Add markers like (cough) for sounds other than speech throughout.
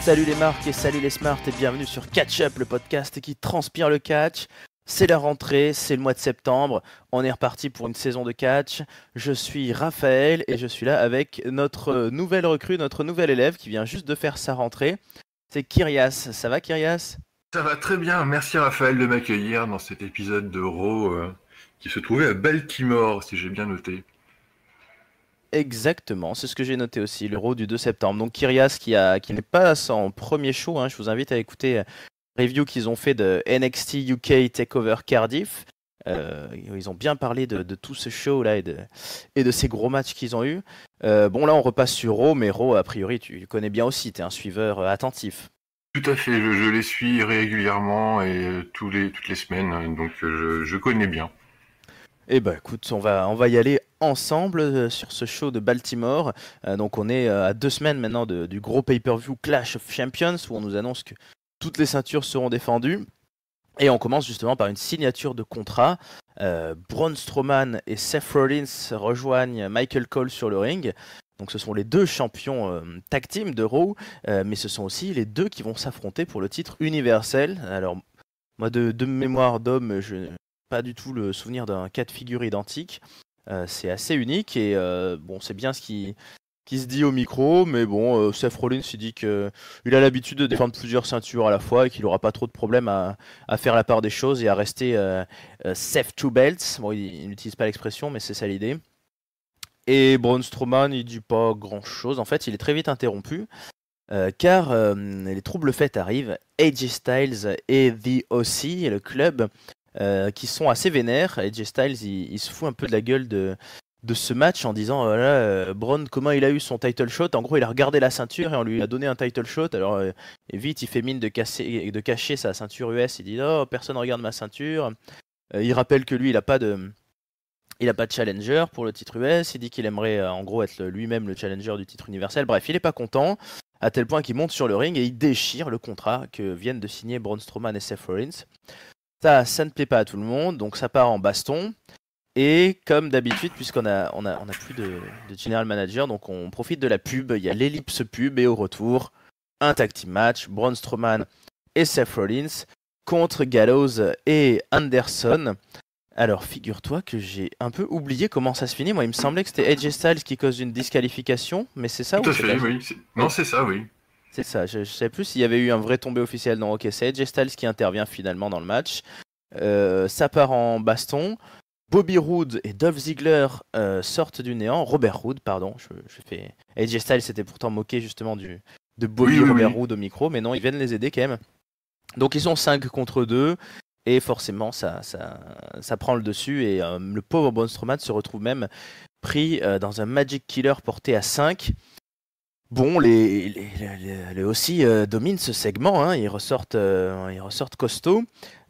Salut les marques et salut les smarts et bienvenue sur Catch Up, le podcast qui transpire le catch. C'est la rentrée, c'est le mois de septembre, on est reparti pour une saison de catch. Je suis Raphaël et je suis là avec notre nouvelle recrue, notre nouvel élève qui vient juste de faire sa rentrée. C'est Kyrias. Ça va Kyrias Ça va très bien, merci Raphaël de m'accueillir dans cet épisode de Raw euh, qui se trouvait à Baltimore si j'ai bien noté. Exactement, c'est ce que j'ai noté aussi, l'Euro du 2 septembre. Donc Kyrias qui, n'est pas son premier show, hein, je vous invite à écouter euh, la review qu'ils ont fait de NXT UK Takeover Cardiff. Euh, ils ont bien parlé de, tout ce show là et de, ces gros matchs qu'ils ont eu. Euh, bon là on repasse sur Raw, mais Raw a priori tu connais bien aussi, tu es un suiveur attentif. Tout à fait, je, les suis régulièrement et tous les, toutes les semaines, hein, donc je connais bien. Eh ben écoute, on va, on va y aller ensemble euh, sur ce show de Baltimore. Euh, donc on est euh, à deux semaines maintenant du gros pay-per-view Clash of Champions où on nous annonce que toutes les ceintures seront défendues. Et on commence justement par une signature de contrat. Braun Strowman et Seth Rollins rejoignent Michael Cole sur le ring. Donc ce sont les deux champions tag team de Raw, mais ce sont aussi les deux qui vont s'affronter pour le titre universel. Alors moi de, de mémoire d'homme, je, pas du tout le souvenir d'un cas de figure identique. Euh, c'est assez unique et euh, bon, c'est bien ce qui, qui se dit au micro, mais bon, euh, Seth Rollins il dit qu'il a l'habitude de défendre plusieurs ceintures à la fois et qu'il n'aura pas trop de problèmes à, faire la part des choses et à rester safe Two Belts. Bon, il, n'utilise pas l'expression, mais c'est ça l'idée. Et Braun Strowman, il dit pas grand chose. En fait, il est très vite interrompu. car les troubles faites arrivent. AJ Styles et The OC, le club, euh, qui sont assez vénères. Et Jay Styles, il, se fout un peu de la gueule de, de ce match en disant voilà, oh euh, Braun, comment il a eu son title shot En gros, il a regardé la ceinture et on lui a donné un title shot. Alors, euh, vite, il fait mine de, casser, de cacher sa ceinture US. Il dit oh, personne regarde ma ceinture. il rappelle que lui, il n'a pas de. Il n'a pas de challenger pour le titre US. Il dit qu'il aimerait en gros être lui-même le challenger du titre universel. Bref, il n'est pas content à tel point qu'il monte sur le ring et il déchire le contrat que viennent de signer Braun Strowman et Seth Rollins. Ça, ça ne plaît pas à tout le monde, donc ça part en baston. Et comme d'habitude, puisqu'on a, on a, on a, plus de, general manager, donc on profite de la pub. Il y a l'ellipse pub et au retour, un tag match, Braun Strowman et Seth Rollins contre Gallows et Anderson. Alors figure-toi que j'ai un peu oublié comment ça se finit. Moi, il me semblait que c'était Edge Styles qui cause une disqualification, mais c'est ça ou Non, c'est ça, oui. C'est ça, je ne sais plus s'il y avait eu un vrai tombé officiel dans OK, c'est AJ Styles qui intervient finalement dans le match. Euh, ça part en baston. Bobby Roode et Dolph Ziggler euh, sortent du néant. Robert Roode, pardon, je, AJ Styles s'était pourtant moqué justement du, de Bobby Robert au micro, mais non, ils viennent les aider quand même. Donc ils sont 5 contre 2, et forcément ça, ça, prend le dessus, et euh, le pauvre Bonstromat se retrouve même pris dans un Magic Killer porté à 5. Bon, les, les, les, aussi euh, dominent ce segment, hein, ils ressortent, euh, ils ressortent costauds,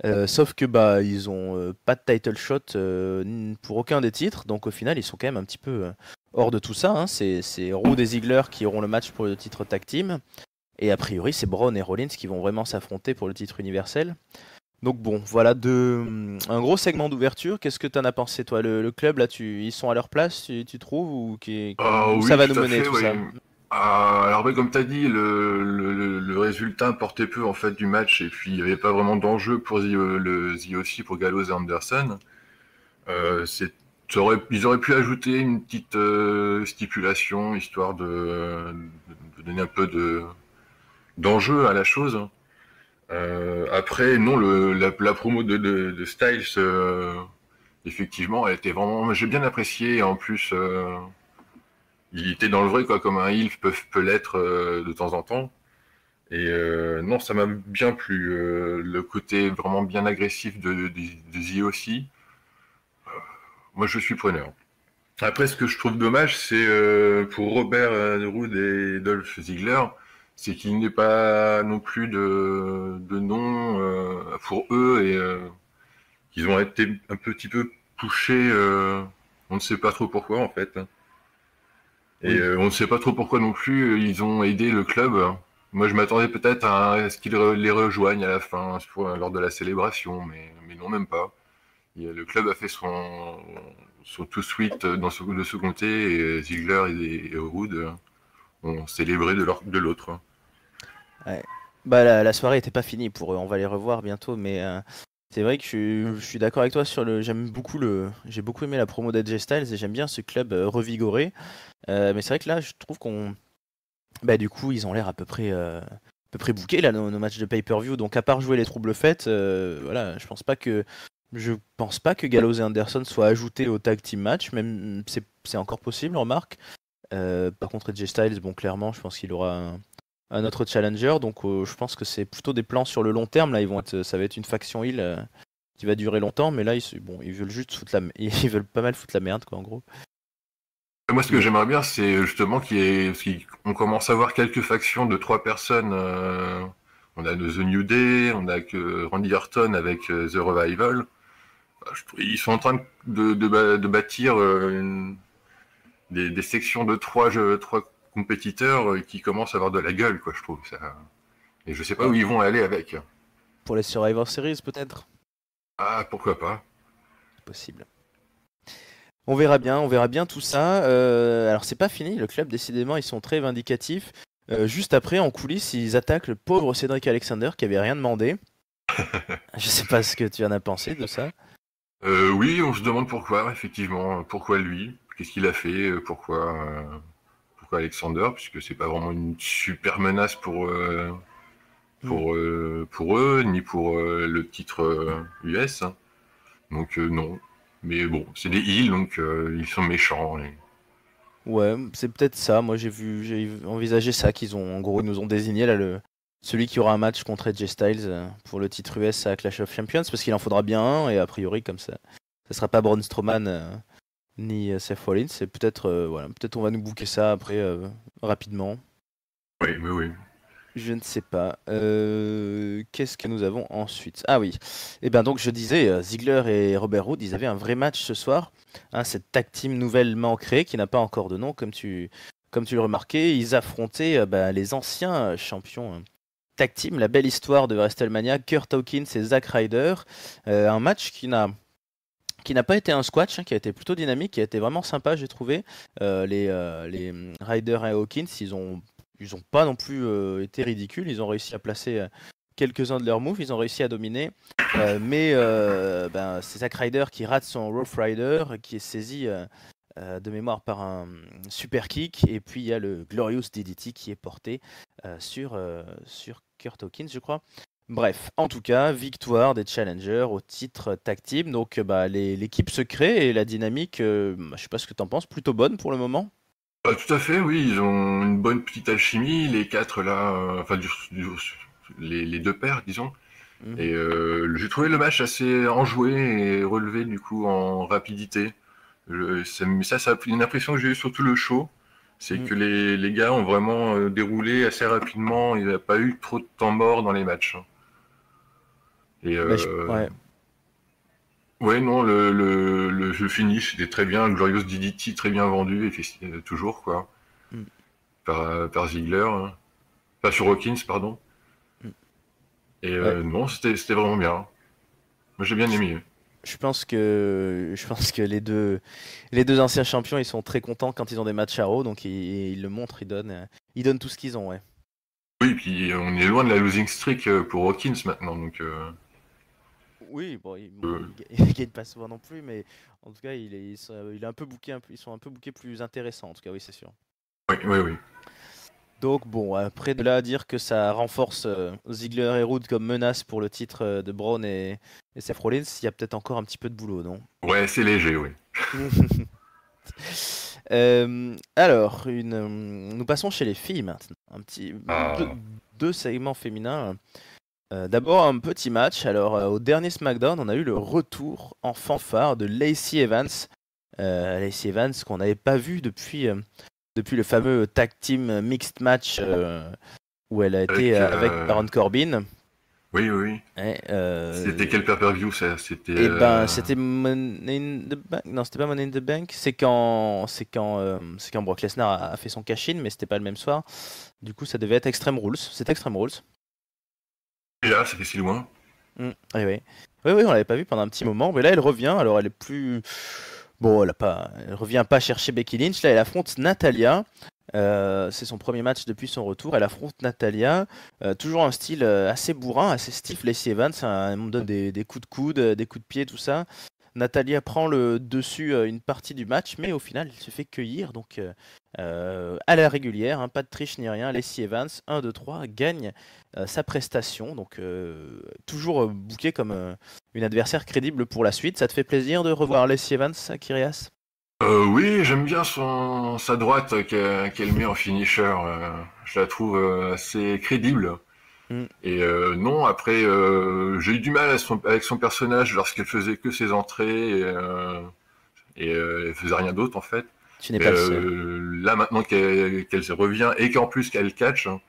euh, sauf que bah ils ont pas de title shot pour aucun des titres, donc au final ils sont quand même un petit peu hors de tout ça. Hein. c'est c'est des et qui auront le match pour le titre tag team, et a priori c'est Braun et Rollins qui vont vraiment s'affronter pour le titre universel. Donc bon, voilà de, un gros segment d'ouverture. Qu'est-ce que tu en as pensé toi, le, club là, tu, ils sont à leur place, tu, tu trouves ou qui, ah ça va nous mener tout, ça ah, alors comme tu as dit, le, le, le, résultat portait peu en fait du match et puis il n'y avait pas vraiment d'enjeu pour le aussi pour Gallows et Anderson. Euh, aurait, ils auraient pu ajouter une petite euh, stipulation histoire de, de, donner un peu de d'enjeu à la chose. Euh, après, non, le, la, promo de, de, Styles, euh, effectivement, elle était vraiment. J'ai bien apprécié en plus il était dans le vrai, quoi, comme un heal peut, peut l'être euh, de temps en temps. Et euh, non, ça m'a bien plu. Euh, le côté vraiment bien agressif de, de, aussi. moi, je suis preneur. Après, ce que je trouve dommage, c'est pour Robert Rood et Dolph Ziegler, c'est qu'il n'est pas non plus de, de nom pour eux et qu'ils ont été un petit peu touchés. on ne sait pas trop pourquoi, en fait. Hein. Et euh, on ne sait pas trop pourquoi non plus, euh, ils ont aidé le club. Moi, je m'attendais peut-être à, ce qu'ils les rejoignent à la fin, lors de la célébration, mais, mais non, même pas. le club a fait son, son tout suite dans ce, de ce comté, et euh, Ziegler et, et ont célébré de l'autre. Ouais. Bah, la, soirée n'était pas finie pour eux, on va les revoir bientôt, mais c'est vrai que je, suis d'accord avec toi sur le. J'aime beaucoup le. J'ai beaucoup aimé la promo d'Edge Styles et j'aime bien ce club euh, revigoré. Euh, mais c'est vrai que là, je trouve qu'on. Bah, du coup, ils ont l'air à peu près. Euh, à peu près bouqués là nos, matchs de pay-per-view donc à part jouer les troubles faites voilà je pense pas que je pense pas que Gallows et Anderson soient ajoutés au tag team match même c'est encore possible remarque par contre Edge Styles bon clairement je pense qu'il aura notre challenger. Donc euh, je pense que c'est plutôt des plans sur le long terme. Là, ils vont être, ça va être une faction il euh, qui va durer longtemps, mais là, ils, bon, ils veulent juste foutre la, (laughs) ils veulent pas mal foutre la merde, quoi, en gros. Moi, ce que j'aimerais bien, c'est justement qu'on commence à voir quelques factions de trois personnes. Euh, on a The New Day, on a que Randy Orton avec The Revival. Bah, ils sont en train de, bâtir des, des, sections de trois, jeux, trois compétiteurs euh, qui commencent à avoir de la gueule, quoi, je trouve. Ça... Et je sais pas où ils vont aller avec. Pour les Survivor Series, peut-être Ah, pourquoi pas Possible. On verra bien, on verra bien tout ça. Euh, alors c'est pas fini, le club décidément ils sont très vindicatifs. Euh, juste après, en coulisses, ils attaquent le pauvre Cédric Alexander qui avait rien demandé. (laughs) Je sais pas ce que tu en as pensé de ça. oui, on se demande pourquoi, effectivement. Pourquoi lui Qu'est-ce qu'il a fait Pourquoi Alexander, puisque c'est pas vraiment une super menace pour, euh, pour, mm. euh, pour eux, ni pour euh, le titre US. Hein. Donc non. Mais bon, c'est des îles, donc ils sont méchants. Ouais, c'est peut-être ça. Moi, j'ai vu, j'ai envisagé ça qu'ils ont, en gros, ils nous ont désigné là le celui qui aura un match contre AJ Styles pour le titre US à Clash of Champions, parce qu'il en faudra bien un, et a priori comme ça, ça sera pas Braun Strowman ni Seth C'est peut-être, euh, voilà, peut-être on va nous bouquer ça après euh, rapidement. Oui, oui, oui. Je ne sais pas. Euh, qu'est-ce que nous avons ensuite Ah oui. Et eh bien donc je disais, Ziegler et Robert Hood, ils avaient un vrai match ce soir. Hein, cette tag team nouvellement créée qui n'a pas encore de nom, comme tu, comme tu le remarquais, ils affrontaient bah, les anciens champions. Tag team, la belle histoire de WrestleMania, Kurt Hawkins et Zack Ryder. un match qui n'a qui n'a pas été un squash, hein, qui a été plutôt dynamique, qui a été vraiment sympa, j'ai trouvé. Euh, les, euh, euh, Riders et Hawkins, ils ont, ils ont pas non plus été ridicules. Ils ont réussi à placer quelques-uns de leurs moves, ils ont réussi à dominer. mais ben, c'est Zack Ryder qui rate son Rough Rider, qui est saisi de mémoire par un super kick. Et puis il y a le Glorious DDT qui est porté sur, sur Kurt Hawkins, je crois. Bref, en tout cas, victoire des challengers au titre tactique. Donc euh, bah, l'équipe se crée et la dynamique, euh, bah, je ne sais pas ce que tu en penses, plutôt bonne pour le moment bah, Tout à fait, oui. Ils ont une bonne petite alchimie. Les quatre là, euh, enfin, les, deux paires, disons. Mhm. Et j'ai trouvé le match assez enjoué et relevé du coup en rapidité. ça, ça, une impression que j'ai eu tout le show. C'est mhm. que les, les, gars ont vraiment déroulé assez rapidement. Il n'y a pas eu trop de temps mort dans les matchs. Hein. Bah, euh, ouais. non, le, jeu finish était très bien. Glorious DDT très bien vendu, et toujours, quoi. Mm. Par, par Ziegler. Pas hein. sur Hawkins, pardon. Mm. Et euh, non, c'était vraiment bien. Moi, j'ai bien aimé je pense que je pense que les deux les deux anciens champions ils sont très contents quand ils ont des matchs à haut, donc ils, le montrent ils donnent ils donnent tout ce qu'ils ont ouais. Oui puis on est loin de la losing streak euh, pour Hawkins maintenant donc. Oui, bon, il, euh... pas souvent non plus, mais en tout cas, il est, il est un peu ils sont un peu bouqués plus intéressants, en tout cas, oui, c'est sûr. Oui, oui, oui. Donc bon, après de là à dire que ça renforce euh, Ziggler et Roode comme menace pour le titre euh, de Braun et, et Seth Rollins, il y a peut-être encore un petit peu de boulot, non Ouais, c'est léger, oui. (laughs) Euh, alors, une, nous passons chez les filles maintenant. Un petit ah. deux, deux, segments féminins. Euh, d'abord, un petit match. Alors, euh, au dernier SmackDown, on a eu le retour en fanfare de Lacey Evans. Euh, Lacey Evans, qu'on n'avait pas vu depuis, depuis le fameux tag team mixed match où elle a été avec Baron Corbin. Oui, oui, c'était quel pay-per-view ça C'était. Eh ben, c'était Money in the Bank. Non, c'était pas Money in the Bank. C'est quand, c'est quand, c'est quand Brock Lesnar a, fait son cash-in, mais c'était pas le même soir. Du coup, ça devait être Extreme Rules. C'est Extreme Rules là, ça fait si loin. Mm. oui, oui. Oui, oui, on l'avait pas vu pendant un petit moment, mais là elle revient. Alors elle est plus. Bon, elle, a pas... elle revient pas chercher Becky Lynch. Là, elle affronte Natalia. Euh, c'est son premier match depuis son retour. Elle affronte Natalia. Euh, toujours un style euh, assez bourrin, assez stiff. Lacey Evans, elle me donne des, coups de coude, des coups de pied, tout ça. Natalia prend le dessus euh, une partie du match, mais au final, elle se fait cueillir. Donc, euh, euh, à la régulière, hein, pas de triche ni rien. Lessie Evans, 1, 2, 3, gagne sa prestation. Donc, toujours bouquée comme une adversaire crédible pour la suite. Ça te fait plaisir de revoir Leslie Evans Kyrias Oui, j'aime bien son, sa droite qu'elle met en finisher. je la trouve assez crédible. Mm. Et euh, non, après, euh, j'ai eu du mal avec son personnage lorsqu'elle faisait que ses entrées et, euh, elle faisait rien d'autre en fait. Tu Là maintenant qu'elle revient et qu'en plus qu'elle catch, hein,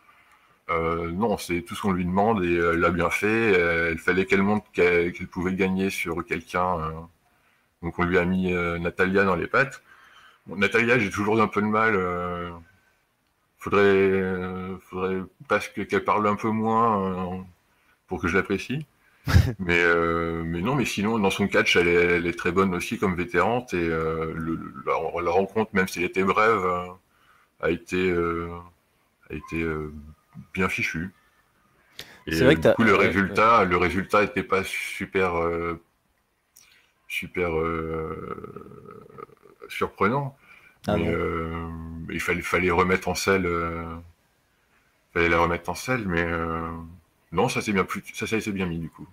non, c'est tout ce qu'on lui demande et elle l'a bien fait. il fallait qu'elle montre qu'elle pouvait gagner sur quelqu'un. donc on lui a mis Natalia dans les pattes. Natalia, j'ai toujours un peu de mal faudrait, euh, faudrait presque qu'elle parle un peu moins euh, pour que je l'apprécie. (laughs) mais, euh, mais non, mais sinon, dans son catch, elle est, très bonne aussi comme vétérante. Et le, la, rencontre, même si elle était brève, a été, a été bien fichue. Et vrai que du coup, le résultat, le résultat n'était pas super, super surprenant. Ah mais, il fallait, fallait, remettre en selle. Euh, fallait la remettre en selle, mais euh, non, ça s'est bien, plus, ça, ça bien mis du coup.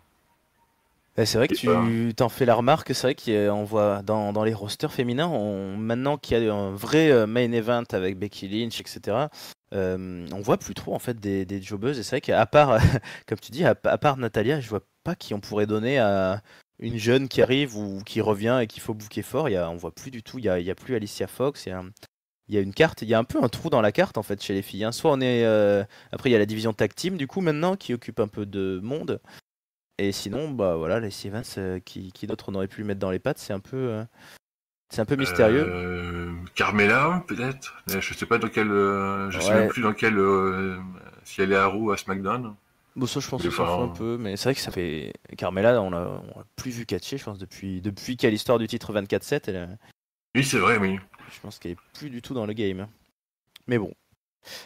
Eh, c'est vrai que tu t'en fais la remarque, c'est vrai qu'on voit dans, les rosters féminins, maintenant qu'il y a un vrai euh, main event avec Becky Lynch, etc., on voit plus trop en fait des, des Et c'est vrai qu'à part, (laughs) comme tu dis, à, part Natalia, je vois pas qui on pourrait donner à une jeune qui arrive ou qui revient et qu'il faut bouquer fort. Y a, on voit plus du tout, il n'y a, plus Alicia Fox, il y a une carte, il y a un peu un trou dans la carte en fait chez les filles. Hein. Soit on est euh, après il y a la division tag team du coup maintenant qui occupe un peu de monde. Et sinon bah voilà les Evans euh, qui, qui d'autre on aurait pu mettre dans les pattes, c'est un peu euh, c'est un peu mystérieux. Carmela peut-être, je sais pas dans quel je sais même plus dans quel si elle est à ou à SmackDown. Bon, ça, je pense que ça fait un peu, mais c'est vrai que ça fait. Carmela, on l'a plus vu catcher, je pense, depuis, depuis a l'histoire du titre 24-7. Oui, c'est vrai, oui je pense qu'elle est plus du tout dans le game. Mais bon.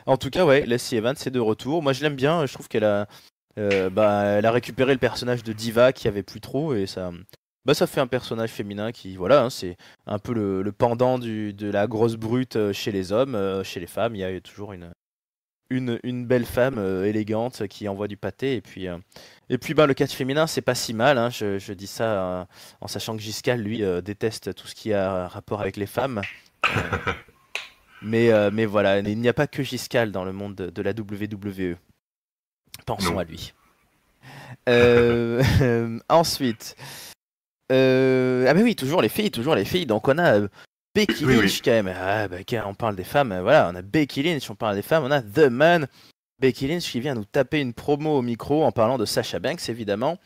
En tout cas, ouais, Leslie Evans c'est de retour. Moi, je l'aime bien. Je trouve qu'elle a, euh, bah, elle a récupéré le personnage de diva qui avait plus trop et ça, bah, ça fait un personnage féminin qui, voilà, hein, c'est un peu le, pendant de la grosse brute euh, chez les hommes, euh, chez les femmes. Il y a toujours une, une, belle femme élégante qui envoie du pâté et puis, et puis, bah, le catch féminin, c'est pas si mal. Hein. je, je, dis ça en sachant que Giscal, lui, déteste tout ce qui a rapport avec les femmes (laughs) mais, euh, mais voilà, il n'y a pas que Giscal dans le monde de, la WWE. Pensons à lui. Euh, (laughs) ensuite. Euh, ah, mais oui, toujours les filles, toujours les filles. Donc, on a Becky Lynch quand même. Ah, bah, on parle des femmes, voilà, on a Becky Lynch, on parle des femmes, on a The Man. Becky Lynch qui vient nous taper une promo au micro en parlant de Sasha Banks, évidemment.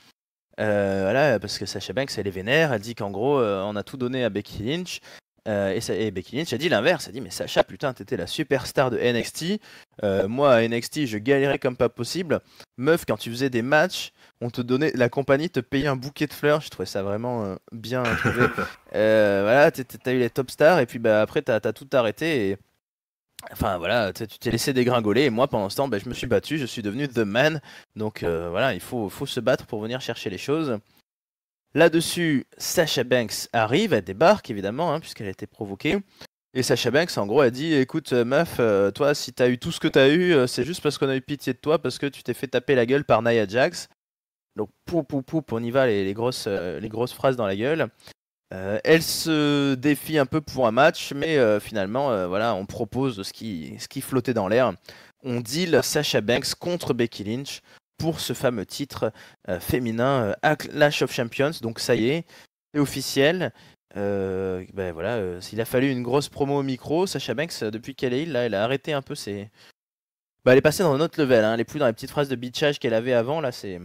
voilà, parce que Sasha Banks, elle est vénère, elle dit qu'en gros, on a tout donné à Becky Lynch, euh, et, ça, Becky Lynch a dit l'inverse. Elle a dit Mais Sacha, putain, t'étais la superstar de NXT. Euh, moi, à NXT, je galérais comme pas possible. Meuf, quand tu faisais des matchs, on te donnait, la compagnie te payait un bouquet de fleurs. Je trouvais ça vraiment euh, bien trouvé. (laughs) voilà, t'as eu les top stars, et puis bah, après, t'as tout arrêté. Et... Enfin voilà, tu t'es laissé dégringoler et moi pendant ce temps, bah, je me suis battu, je suis devenu The Man. Donc voilà, il faut se battre pour venir chercher les choses. Là-dessus, Sasha Banks arrive, elle débarque évidemment, hein, puisqu'elle a été provoquée. Et Sasha Banks, en gros, a dit Écoute, euh, meuf, euh, toi, si t'as eu tout ce que t'as eu, euh, c'est juste parce qu'on a eu pitié de toi, parce que tu t'es fait taper la gueule par Nia Jax. Donc, pou, pou, pou, on y va, les, grosses, les grosses phrases dans la gueule. elle se défie un peu pour un match, mais finalement, voilà, on propose ce qui, ce qui flottait dans l'air. On deal Sasha Banks contre Becky Lynch pour ce fameux titre euh, féminin euh, Clash of Champions. Donc ça y est, c'est officiel. Euh, ben voilà, euh, s'il a fallu une grosse promo au micro, Sacha Banks, depuis qu'elle est là, elle a arrêté un peu ses. Ben, elle est passée dans un autre level, hein. elle est plus dans les petites phrases de bitchage qu'elle avait avant, là c'est.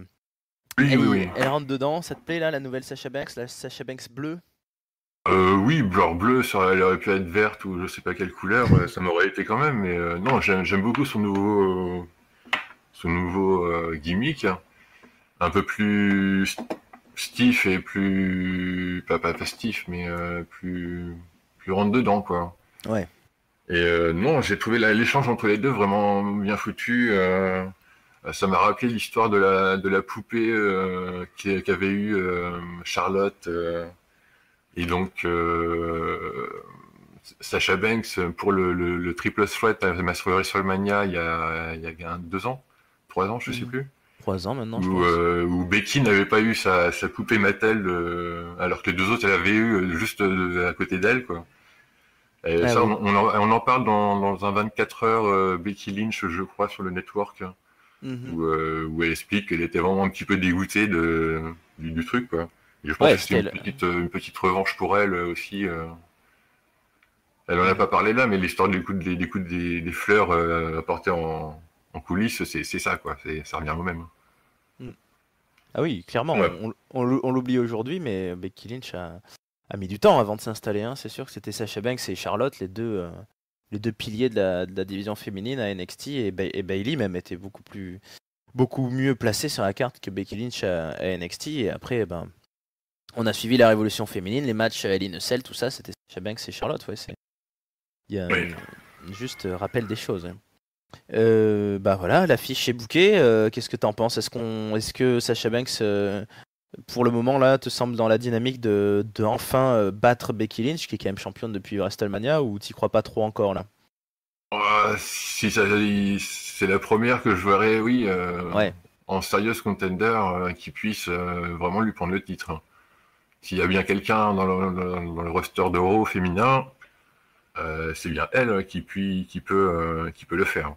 Oui, elle, oui, Elle rentre dedans, ça te plaît là, la nouvelle Sacha Banks, la Sacha Banks bleue euh, oui, genre bleu, elle aurait pu être verte ou je sais pas quelle couleur, ça m'aurait été quand même, mais non, j'aime beaucoup son nouveau, ce nouveau euh, gimmick, hein. un peu plus stiff et plus pas pas, stiff, mais euh, plus plus rentre dedans quoi. Ouais. Et euh, non, j'ai trouvé l'échange entre les deux vraiment bien foutu. ça m'a rappelé l'histoire de la de la poupée qu'avait eu Charlotte et donc. Sacha Banks pour le, le, le triple threat à WrestleMania il y a, il y a deux ans trois ans, je sais mmh. plus. Trois ans maintenant, euh, où, Becky n'avait pas eu sa, sa poupée Mattel, euh, alors que les deux autres, elle avait eu euh, juste à côté d'elle, quoi. Ah on, en, parle dans, un 24 heures Becky Lynch, je crois, sur le network, hein, mmh. où, elle explique qu'elle était vraiment un petit peu dégoûtée de, du, truc, quoi. je pense que c'était une petite, revanche pour elle aussi. Elle en a pas parlé là, mais l'histoire des coups des, coups des, fleurs apportées en, en coulisses, c'est ça, quoi. Ça revient vous même. Hmm. Ah oui, clairement, on, l'oublie aujourd'hui, mais Becky Lynch a, mis du temps avant de s'installer. Hein. C'est sûr que c'était Sasha Banks et Charlotte, les deux, euh, les deux piliers de la, division féminine à NXT, et, Bayley Bailey même était beaucoup plus beaucoup mieux placée sur la carte que Becky Lynch à, NXT. Et après, eh ben, on a suivi la révolution féminine, les matchs à Cell, tout ça, c'était Sasha Banks et Charlotte. Ouais, Il y a juste euh, rappel des choses. Hein. Euh, bah voilà, l'affiche est bouquée. Euh, qu'est-ce que t'en penses Est-ce qu'on, est que Sasha Banks, euh, pour le moment là, te semble dans la dynamique de, de enfin battre Becky Lynch, qui est quand même championne depuis WrestleMania, ou t'y crois pas trop encore là Si c'est la première que je verrais, oui, en serious contender qui puisse vraiment lui prendre le titre. S'il y a bien quelqu'un dans, le, roster d'Euro féminin, euh, c'est bien elle hein, qui, puis, qui, peut, euh, qui peut le faire.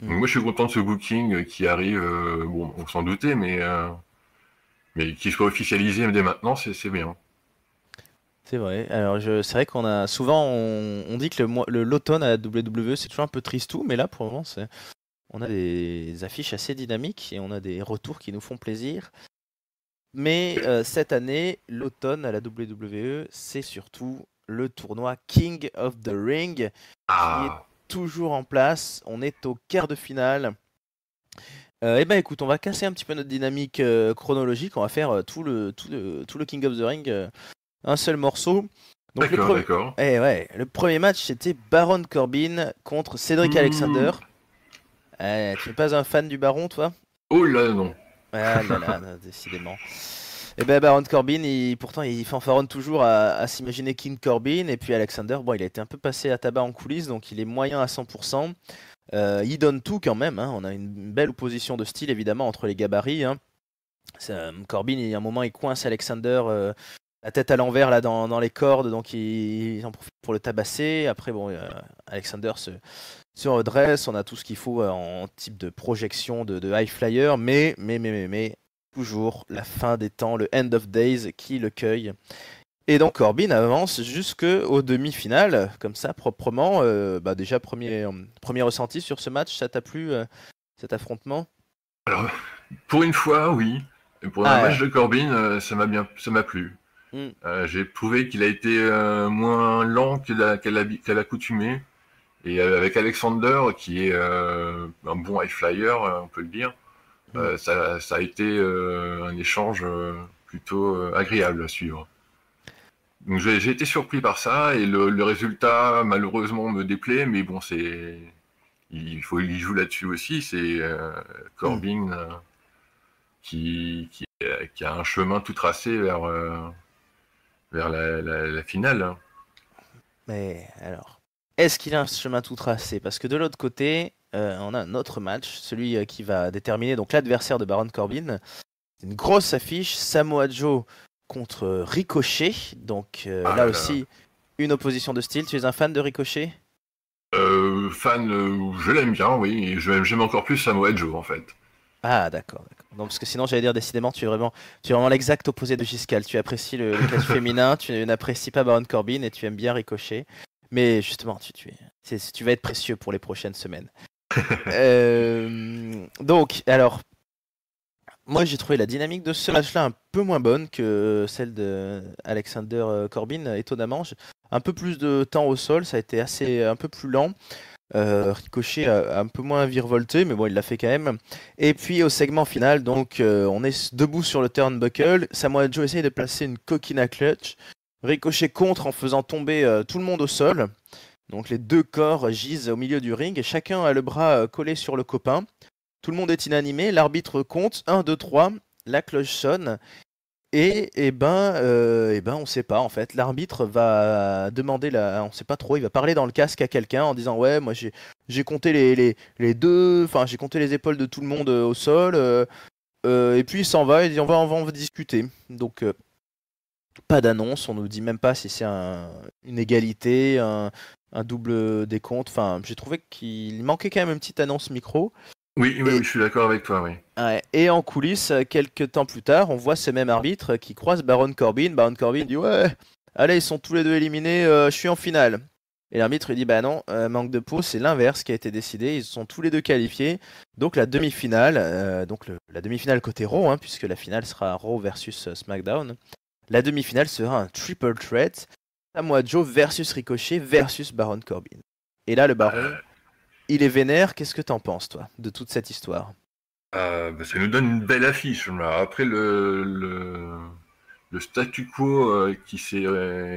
Donc mm. moi, je suis content de ce booking euh, qui arrive, bon, on s'en doutait, mais, qui mais qui soit officialisé dès maintenant, c'est bien. C'est vrai. Alors, c'est vrai qu'on a souvent, on, dit que le l'automne à la WWE, c'est toujours un peu tristou, mais là, pour le moment, on a des affiches assez dynamiques et on a des retours qui nous font plaisir. Mais cette année, l'automne à la WWE, c'est surtout le tournoi King of the Ring, ah. est toujours en place. On est au quart de finale. Euh, eh ben écoute, on va casser un petit peu notre dynamique euh, chronologique. On va faire euh, tout, le, tout, le, King of the Ring, un seul morceau. Donc d'accord, le eh, ouais, le premier match, c'était Baron Corbin contre Cédric hmm. Alexander. Eh, tu n'es pas un fan du Baron, toi Oh là non Ah là là, décidément. Et eh ben Baron Corbin, pourtant, il fanfaronne toujours à, s'imaginer King Corbin. Et puis Alexander, bon, il a été un peu passé à tabac en coulisses, donc il est moyen à 100%. Euh, il donne tout quand même. Hein. On a une belle opposition de style, évidemment, entre les gabarits. Hein. Euh, Corbin, il, y a un moment, il coince Alexander euh, la tête à l'envers là dans, les cordes, donc il, en profite pour le tabasser. Après, bon, Alexander se, redresse. On a tout ce qu'il faut en type de projection de, de high flyer, mais, mais, mais, mais toujours la fin des temps, le End of Days qui le cueille. Et donc Corbin avance jusqu'aux demi-finales, comme ça proprement. Euh, bah déjà, premier, euh, premier ressenti sur ce match, ça t'a plu euh, cet affrontement Alors, pour une fois, oui. pour un ah. match de Corbin, ça m'a bien, ça m'a plu. Hmm. J'ai prouvé qu'il a été moins lent qu'elle a qu'elle l'accoutumée. et avec Alexander, qui est un bon high flyer, on peut le dire, euh, hmm. Ça, a été euh, un échange euh, plutôt agréable à suivre. Donc j'ai été surpris par ça et le, résultat malheureusement me déplaît, mais bon c'est il faut il joue là-dessus aussi. C'est Corbin hmm. qui, qui, a un chemin tout tracé vers vers la, la, finale. Hein. Mais alors est-ce qu'il a un chemin tout tracé Parce que de l'autre côté, euh, on a un autre match, celui euh, qui va déterminer donc l'adversaire de Baron Corbin. Une grosse affiche, Samoa Joe contre euh, Ricochet. Donc ah là, aussi, une opposition de style. Tu es un fan de Ricochet Fan, je l'aime bien, oui. Je j'aime encore plus Samoa Joe en fait. Ah d'accord, parce que sinon j'allais dire décidément tu es vraiment tu es vraiment l'exact opposé de Giscal. Tu apprécies le, le (laughs) féminin, tu n'apprécies pas Baron Corbin et tu aimes bien Ricochet. Mais justement, tu, tu, es, tu vas être précieux pour les prochaines semaines. (laughs) Euh, donc, alors, moi j'ai trouvé la dynamique de ce match-là un peu moins bonne que celle de Alexander euh, Corbin, étonnamment. Un peu plus de temps au sol, ça a été assez un peu plus lent. Euh, Ricochet a un peu moins virevolté, mais bon, il l'a fait quand même. Et puis au segment final, donc on est debout sur le turnbuckle. Samoa Joe essaye de placer une à clutch. Ricochet contre en faisant tomber tout le monde au sol. Donc les deux corps gisent au milieu du ring et chacun a le bras euh, collé sur le copain. Tout le monde est inanimé, l'arbitre compte 1, 2, 3, la cloche sonne. Et, et eh ben, euh, eh ben, on sait pas en fait. L'arbitre va demander, on sait pas trop, il va parler dans le casque à quelqu'un en disant Ouais, moi j'ai, j'ai compté les, les, deux, enfin j'ai compté les épaules de tout le monde euh, au sol. Euh, et puis il s'en va et dit On va, en va discuter. Donc pas d'annonce, on nous dit même pas si c'est une égalité, un, double décompte. Enfin, j'ai trouvé qu'il manquait quand même une petite annonce micro. Oui, oui, je suis d'accord avec toi, oui. et en coulisses, quelques temps plus tard, on voit ces mêmes arbitre qui croisent Baron Corbin. Baron Corbin dit Ouais, allez, ils sont tous les deux éliminés, euh, je suis en finale. Et l'arbitre dit Bah non, euh, manque de peau, c'est l'inverse qui a été décidé, ils sont tous les deux qualifiés. Donc la demi-finale, euh, donc la demi-finale côté Raw, hein, puisque la finale sera Raw versus SmackDown. La demi-finale sera un triple threat. Samoa Joe versus Ricochet versus Baron Corbin. Et là, le Baron, euh. il est vénère. Qu'est-ce que t'en penses, toi, de toute cette histoire euh, bah, Ça nous donne une belle affiche. Après le, le, statu quo euh, qui s'est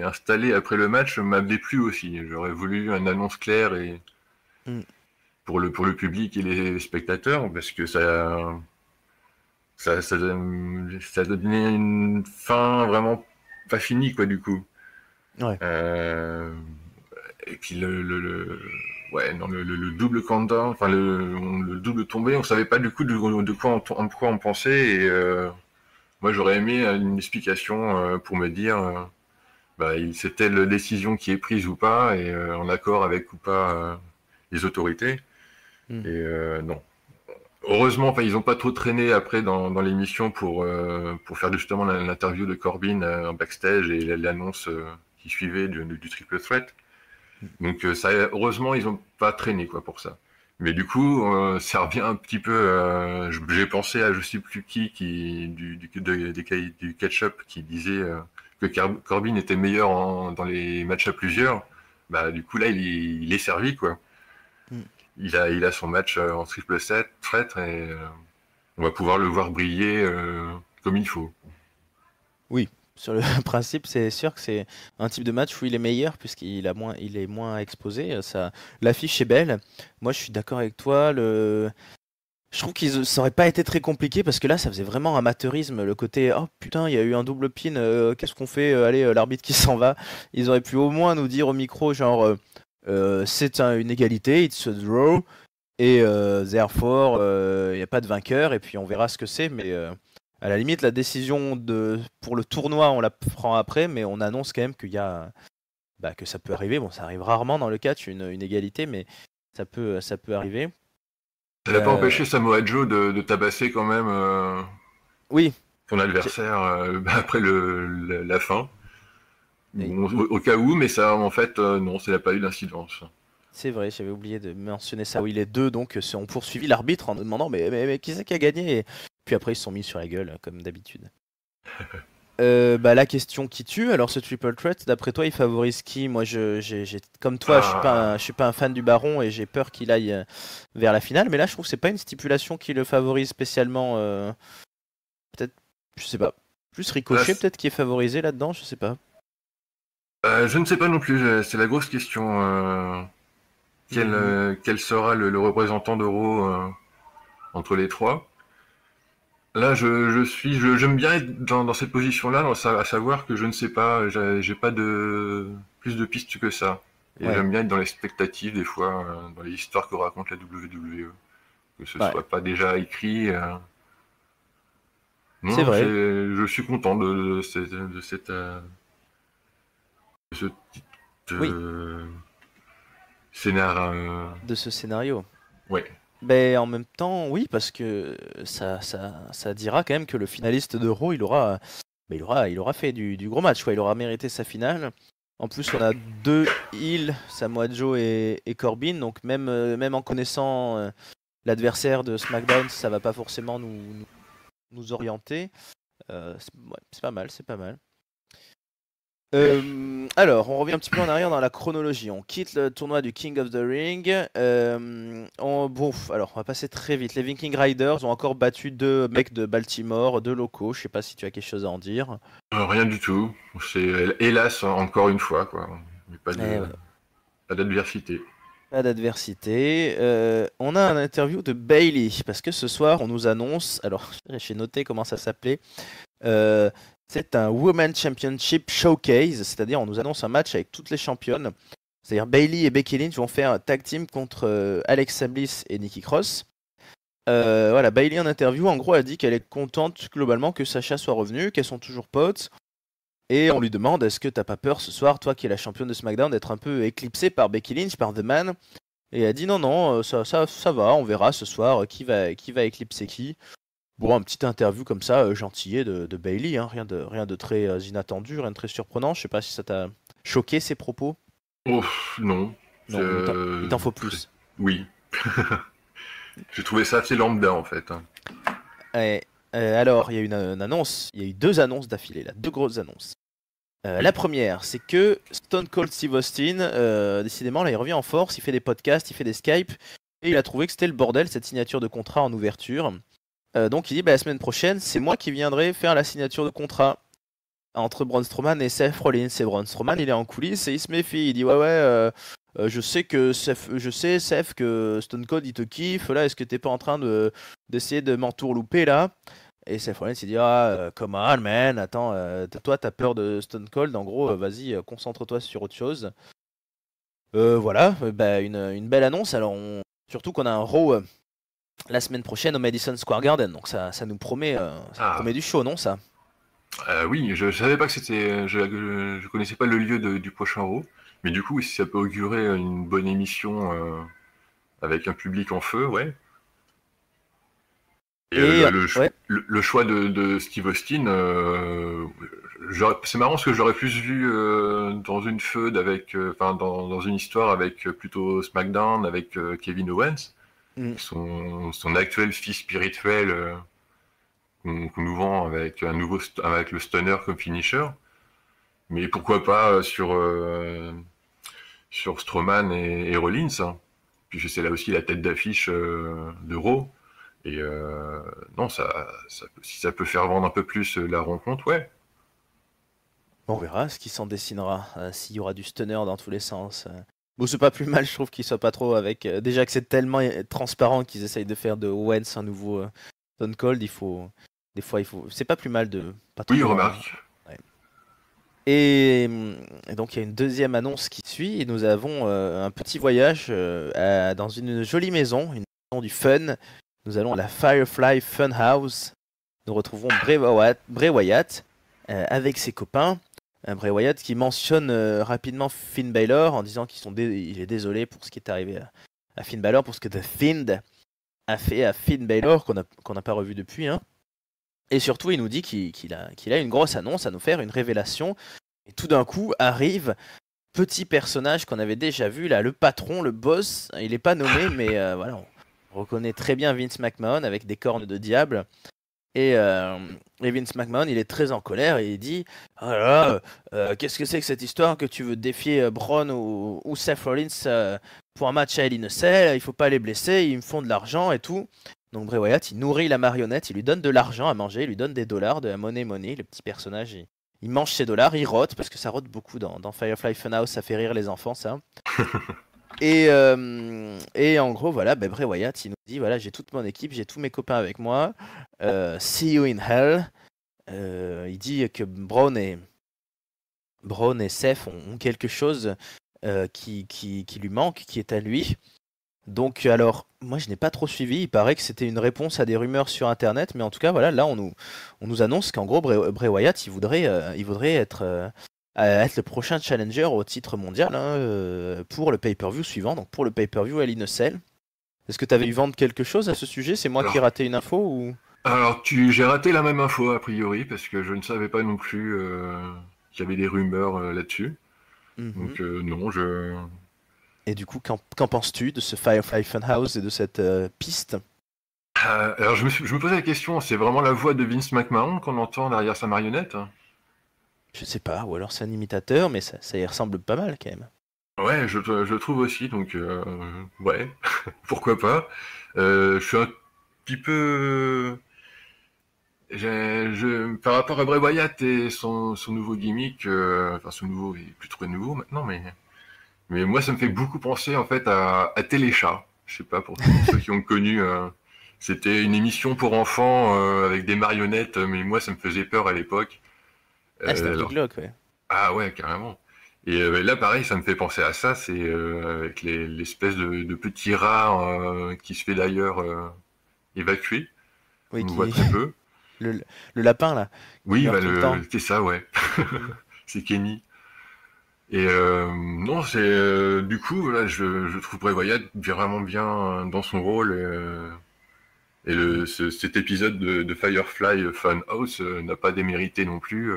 installé après le match m'a déplu aussi. J'aurais voulu une annonce claire et mm. pour, le, pour le public et les spectateurs, parce que ça ça, ça, ça une fin vraiment pas finie, quoi, du coup. Ouais. Euh, et puis le, ouais, non, le, double countdown, enfin le, double tombé, on savait pas du coup de, quoi, on, quoi on pensait. Et euh, moi, j'aurais aimé une explication euh, pour me dire, bah, c'était la décision qui est prise ou pas, et en accord avec ou pas les autorités. Hmm. Et non, heureusement, ils n'ont pas trop traîné après dans, l'émission pour, euh, pour faire justement l'interview de Corbin euh, en backstage et l'annonce euh, qui suivait du, triple threat. Donc, ça, heureusement, ils n'ont pas traîné quoi pour ça. Mais du coup, ça revient un petit peu. J'ai pensé à je sais plus qui, du, du, catch-up qui disait que Corbin était meilleur dans les matchs à plusieurs. Bah, du coup, là, il, est servi. quoi. Hmm il a, son match euh, en triple 7, et euh, on va pouvoir le voir briller euh, comme il faut. Oui, sur le (laughs) principe, c'est sûr que c'est un type de match où il est meilleur puisqu'il a moins, il est moins exposé. l'affiche est belle. Moi, je suis d'accord avec toi. Le, je trouve que ça aurait pas été très compliqué parce que là, ça faisait vraiment amateurisme. Le côté oh putain, il y a eu un double pin. Qu'est-ce qu'on fait Allez, l'arbitre qui s'en va. Ils auraient pu au moins nous dire au micro genre euh, c'est une égalité, it's a draw, et euh, therefore, il euh, n'y a pas de vainqueur, et puis on verra ce que c'est, mais à la limite, la décision de, pour le tournoi, on la prend après, mais on annonce quand même qu'il y a, bah, que ça peut arriver. Bon, ça arrive rarement dans le catch, une, une égalité, mais ça peut, ça peut arriver. Ça n'a pas empêché Samoa Joe de, tabasser quand même son adversaire (laughs) après la fin au, cas où, mais ça, en fait, euh, non, ça n'a pas eu d'incidence. C'est vrai, j'avais oublié de mentionner ça. Oui, les deux, donc, euh, ont poursuivi l'arbitre en demandant mais, mais, qui c'est qui a gagné Et Puis après, ils se sont mis sur la gueule, euh, comme d'habitude. (laughs) bah, la question qui tue, alors ce triple threat, d'après toi, il favorise qui Moi, je, comme toi, je ne suis, ah. suis, pas un fan du baron et j'ai peur qu'il aille vers la finale, mais là, je trouve que ce n'est pas une stipulation qui le favorise spécialement. Peut-être, je sais pas, plus Ricochet, peut-être, qui est favorisé là-dedans, je sais pas. Euh, je ne sais pas non plus, c'est la grosse question. Euh, quel, mhm. euh, quel, sera le, représentant d'Euro entre les trois Là, je, je suis, j'aime bien être dans, cette position-là, à savoir que je ne sais pas, j'ai pas de plus de pistes que ça. Et j'aime bien être dans les spectatives des fois, dans les histoires que raconte la WWE, que ce soit pas déjà écrit. C'est vrai. Je suis content de, de cette ce euh, euh, De ce scénario. Ouais. Ben, en même temps, oui, parce que ça, ça, dira quand même que le finaliste de Raw, il aura, mais ben, il aura, il aura fait du, gros match, quoi. il aura mérité sa finale. En plus, on a deux îles, Samoa Joe et, Corbin, donc même, euh, même en connaissant l'adversaire de SmackDown, ça va pas forcément nous, nous, orienter. c'est pas mal, c'est pas mal. Euh, alors, on revient un petit peu en arrière dans la chronologie. On quitte le tournoi du King of the Ring. Euh, on, bon, alors, on va passer très vite. Les Viking Riders ont encore battu deux mecs de Baltimore, deux locaux. Je sais pas si tu as quelque chose à en dire. Euh, rien du tout. C'est hélas encore une fois quoi. Mais pas eh d'adversité. Pas d'adversité. on a un interview de Bailey parce que ce soir on nous annonce. Alors (laughs) j'ai noté comment ça s'appelait c'est un Women Championship Showcase, c'est-à-dire on nous annonce un match avec toutes les championnes. C'est-à-dire Bailey et Becky Lynch vont faire un tag team contre euh, Alex Bliss et Nikki Cross. Euh, voilà, Bailey en interview, en gros, a dit qu'elle est contente globalement que Sacha soit revenue, qu'elles sont toujours potes. Et on lui demande est-ce que t'as pas peur ce soir, toi qui es la championne de SmackDown, d'être un peu éclipsée par Becky Lynch, par The Man Et elle dit non, non, euh, ça, ça, ça va, on verra ce soir qui va, qui va éclipser qui. Bon, une petite interview comme ça, euh, de, Bailey, hein. rien, de, rien de très euh, inattendu, rien de très surprenant. Je sais pas si ça t'a choqué ses propos. Ouf, non. non Il t'en euh, faut plus. Oui. (laughs) J'ai trouvé ça assez lambda en fait. Hein. Euh, alors, il y a une, annonce, il y a eu deux annonces d'affilée, là, deux grosses annonces. la première, c'est que Stone Cold Steve Austin, décidément, là, il revient en force, il fait des podcasts, il fait des Skype, et il a trouvé que c'était le bordel cette signature de contrat en ouverture. Euh, donc il dit bah, la semaine prochaine, c'est moi qui viendrai faire la signature de contrat entre Braun Strowman et Seth Rollins. Et Braun Strowman, il est en coulisses et il se méfie. Il dit ouais ouais, euh, euh, je sais que Seth, je sais Seth que Stone Cold il te kiffe. Là, est-ce que t'es pas en train de d'essayer de m'entourlouper là et Seth Rollins il dit ah come on man, attends, toi t'as peur de Stone Cold. En gros, vas-y, concentre-toi sur autre chose. voilà, bah, une, une, belle annonce. Alors surtout qu'on a un Raw la semaine prochaine au Madison Square Garden. Donc ça, ça nous promet, euh, ça ah. du show, non ça euh, Oui, je, ne savais pas que c'était, je, je, connaissais pas le lieu du prochain rôle. mais du coup si ça peut augurer une bonne émission euh, avec un public en feu, ouais. Et, le, choix de, Steve Austin, c'est marrant parce que j'aurais plus vu dans une feud avec, dans, une histoire avec plutôt SmackDown avec Kevin Owens. Mm. son, actuel fils spirituel euh, qu'on nous vend avec, un nouveau avec le stunner comme finisher. Mais pourquoi pas euh, sur, euh, sur Strowman et, Rollins hein. Puis c'est là aussi la tête d'affiche d'Euro. de Et non, ça, si ça peut faire vendre un peu plus la rencontre, ouais. On verra ce qui s'en dessinera, s'il y aura du stunner dans tous les sens, Bon, c'est pas plus mal, je trouve qu'ils soient pas trop avec. Euh, déjà que c'est tellement transparent qu'ils essayent de faire de Wentz un nouveau Don euh, Cold, il faut. Des fois, il faut. C'est pas plus mal de. Pas oui, remarque. Et... Hum, donc, il y a une deuxième annonce qui suit. Et nous avons euh, un petit voyage dans une jolie maison, une maison du fun. Nous allons à la Firefly Fun House, Nous retrouvons Bray Wyatt, avec ses copains. Bray Wyatt qui mentionne euh, rapidement Finn Balor en disant qu'il est désolé pour ce qui est arrivé à, Finn Balor, pour ce que The Find a fait à Finn Balor, qu'on n'a pas revu depuis. Hein. Et surtout, il nous dit qu'il a, une grosse annonce à nous faire, une révélation. Et tout d'un coup, arrive petit personnage qu'on avait déjà vu, là, le patron, le boss. Il n'est pas nommé, mais euh, voilà, on reconnaît très bien Vince McMahon avec des cornes de diable. Et, euh, McMahon, il est très en colère et il dit ah euh, euh, Qu'est-ce que c'est que cette histoire que tu veux défier euh, Braun ou, Seth Rollins pour un match à Hell in Il faut pas les blesser, ils me font de l'argent et tout. Donc Bray Wyatt, il nourrit la marionnette, il lui donne de l'argent à manger, il lui donne des dollars, de la monnaie, monnaie. Le petit personnage, il, mange ses dollars, il rote, parce que ça rote beaucoup dans, Firefly Firefly Funhouse, ça fait rire les enfants, ça. (laughs) Et, euh, et en gros, voilà, ben, Bray Wyatt, il nous dit voilà, j'ai toute mon équipe, j'ai tous mes copains avec moi. Euh, see you in hell. Euh, il dit que Braun et, et Seth ont, quelque chose qui, qui, lui manque, qui est à lui. Donc, alors, moi je n'ai pas trop suivi. Il paraît que c'était une réponse à des rumeurs sur internet, mais en tout cas, voilà, là on nous, on nous annonce qu'en gros, Bray, Wyatt, voudrait, il voudrait être à être le prochain challenger au titre mondial hein, euh, pour le pay-per-view suivant, donc pour le pay-per-view à in Est-ce que tu avais eu vendre quelque chose à ce sujet C'est moi qui ai raté une info ou Alors, tu... j'ai raté la même info a priori parce que je ne savais pas non plus euh, qu'il y avait des rumeurs euh, là-dessus. Mhm. Donc, non, je. Et du coup, qu'en, penses-tu de ce Firefly Funhouse et de cette piste Alors, je me, posais la question c'est vraiment la voix de Vince McMahon qu'on entend derrière sa marionnette je sais pas, ou alors c'est un imitateur, mais ça, y ressemble pas mal quand même. Ouais, je, trouve aussi, donc euh, ouais, (laughs) pourquoi pas. Euh, je suis un petit peu. par rapport à Bray Wyatt et son, nouveau gimmick, euh, enfin son nouveau, il est plus trop nouveau maintenant, mais, mais moi ça me fait beaucoup penser en fait à, à Téléchat. Je sais pas, pour (laughs) ceux qui ont connu, c'était une émission pour enfants avec des marionnettes, mais moi ça me faisait peur à l'époque. Ah, euh, ah, ouais. carrément. Et euh, bah, là, pareil, ça me fait penser à ça, c'est euh, avec l'espèce les, de, de, petit rat qui se fait d'ailleurs évacuer. Oui, On voit très peu. (laughs) Le, lapin là. Oui, bah, c'est ça, ouais. Mm. (laughs) c'est Kenny. Et non, c'est du coup, là, je, trouve Prévoyade vraiment bien dans son rôle. et cet épisode de, Firefly Firefly House n'a pas démérité non plus.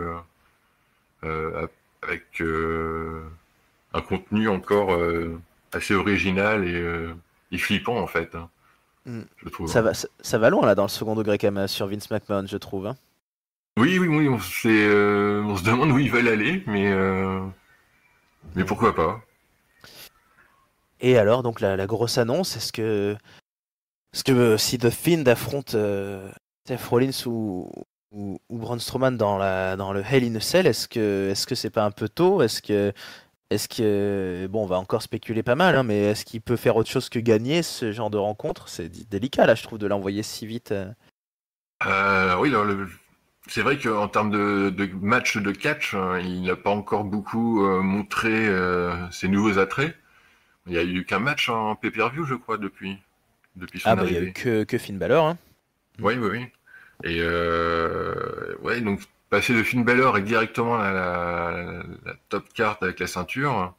Euh, avec euh, un contenu encore euh, assez original et, flippant en fait. Hein. Mm. je trouve. Ça, va, ça, va loin là dans le second degré quand hein, sur Vince McMahon, je trouve. Hein. Oui, oui, oui, on, on, se demande où ils veulent aller, mais, mais mm. pourquoi pas. Et alors, donc la, grosse annonce, est-ce que, -ce que si The Fiend affronte Seth Rollins ou, ou, ou Braun Strowman dans, le Hell in a Cell, est-ce que que c'est pas un peu tôt Est-ce que bon, on va encore spéculer pas mal, hein, mais est-ce qu'il peut faire autre chose que gagner ce genre de rencontre C'est délicat là, je trouve, de l'envoyer si vite. Euh. Euh, oui, c'est vrai qu'en termes de, de, match de catch, hein, il n'a pas encore beaucoup euh, montré ses nouveaux attraits. Il n'y a eu qu'un match en pay-per-view, je crois, depuis. depuis son ah, bah, il n'y a que, Finn Balor. Hein. Oui, oui, oui. Et euh, ouais, donc passer de Finn Balor et directement la, la, top carte avec la ceinture,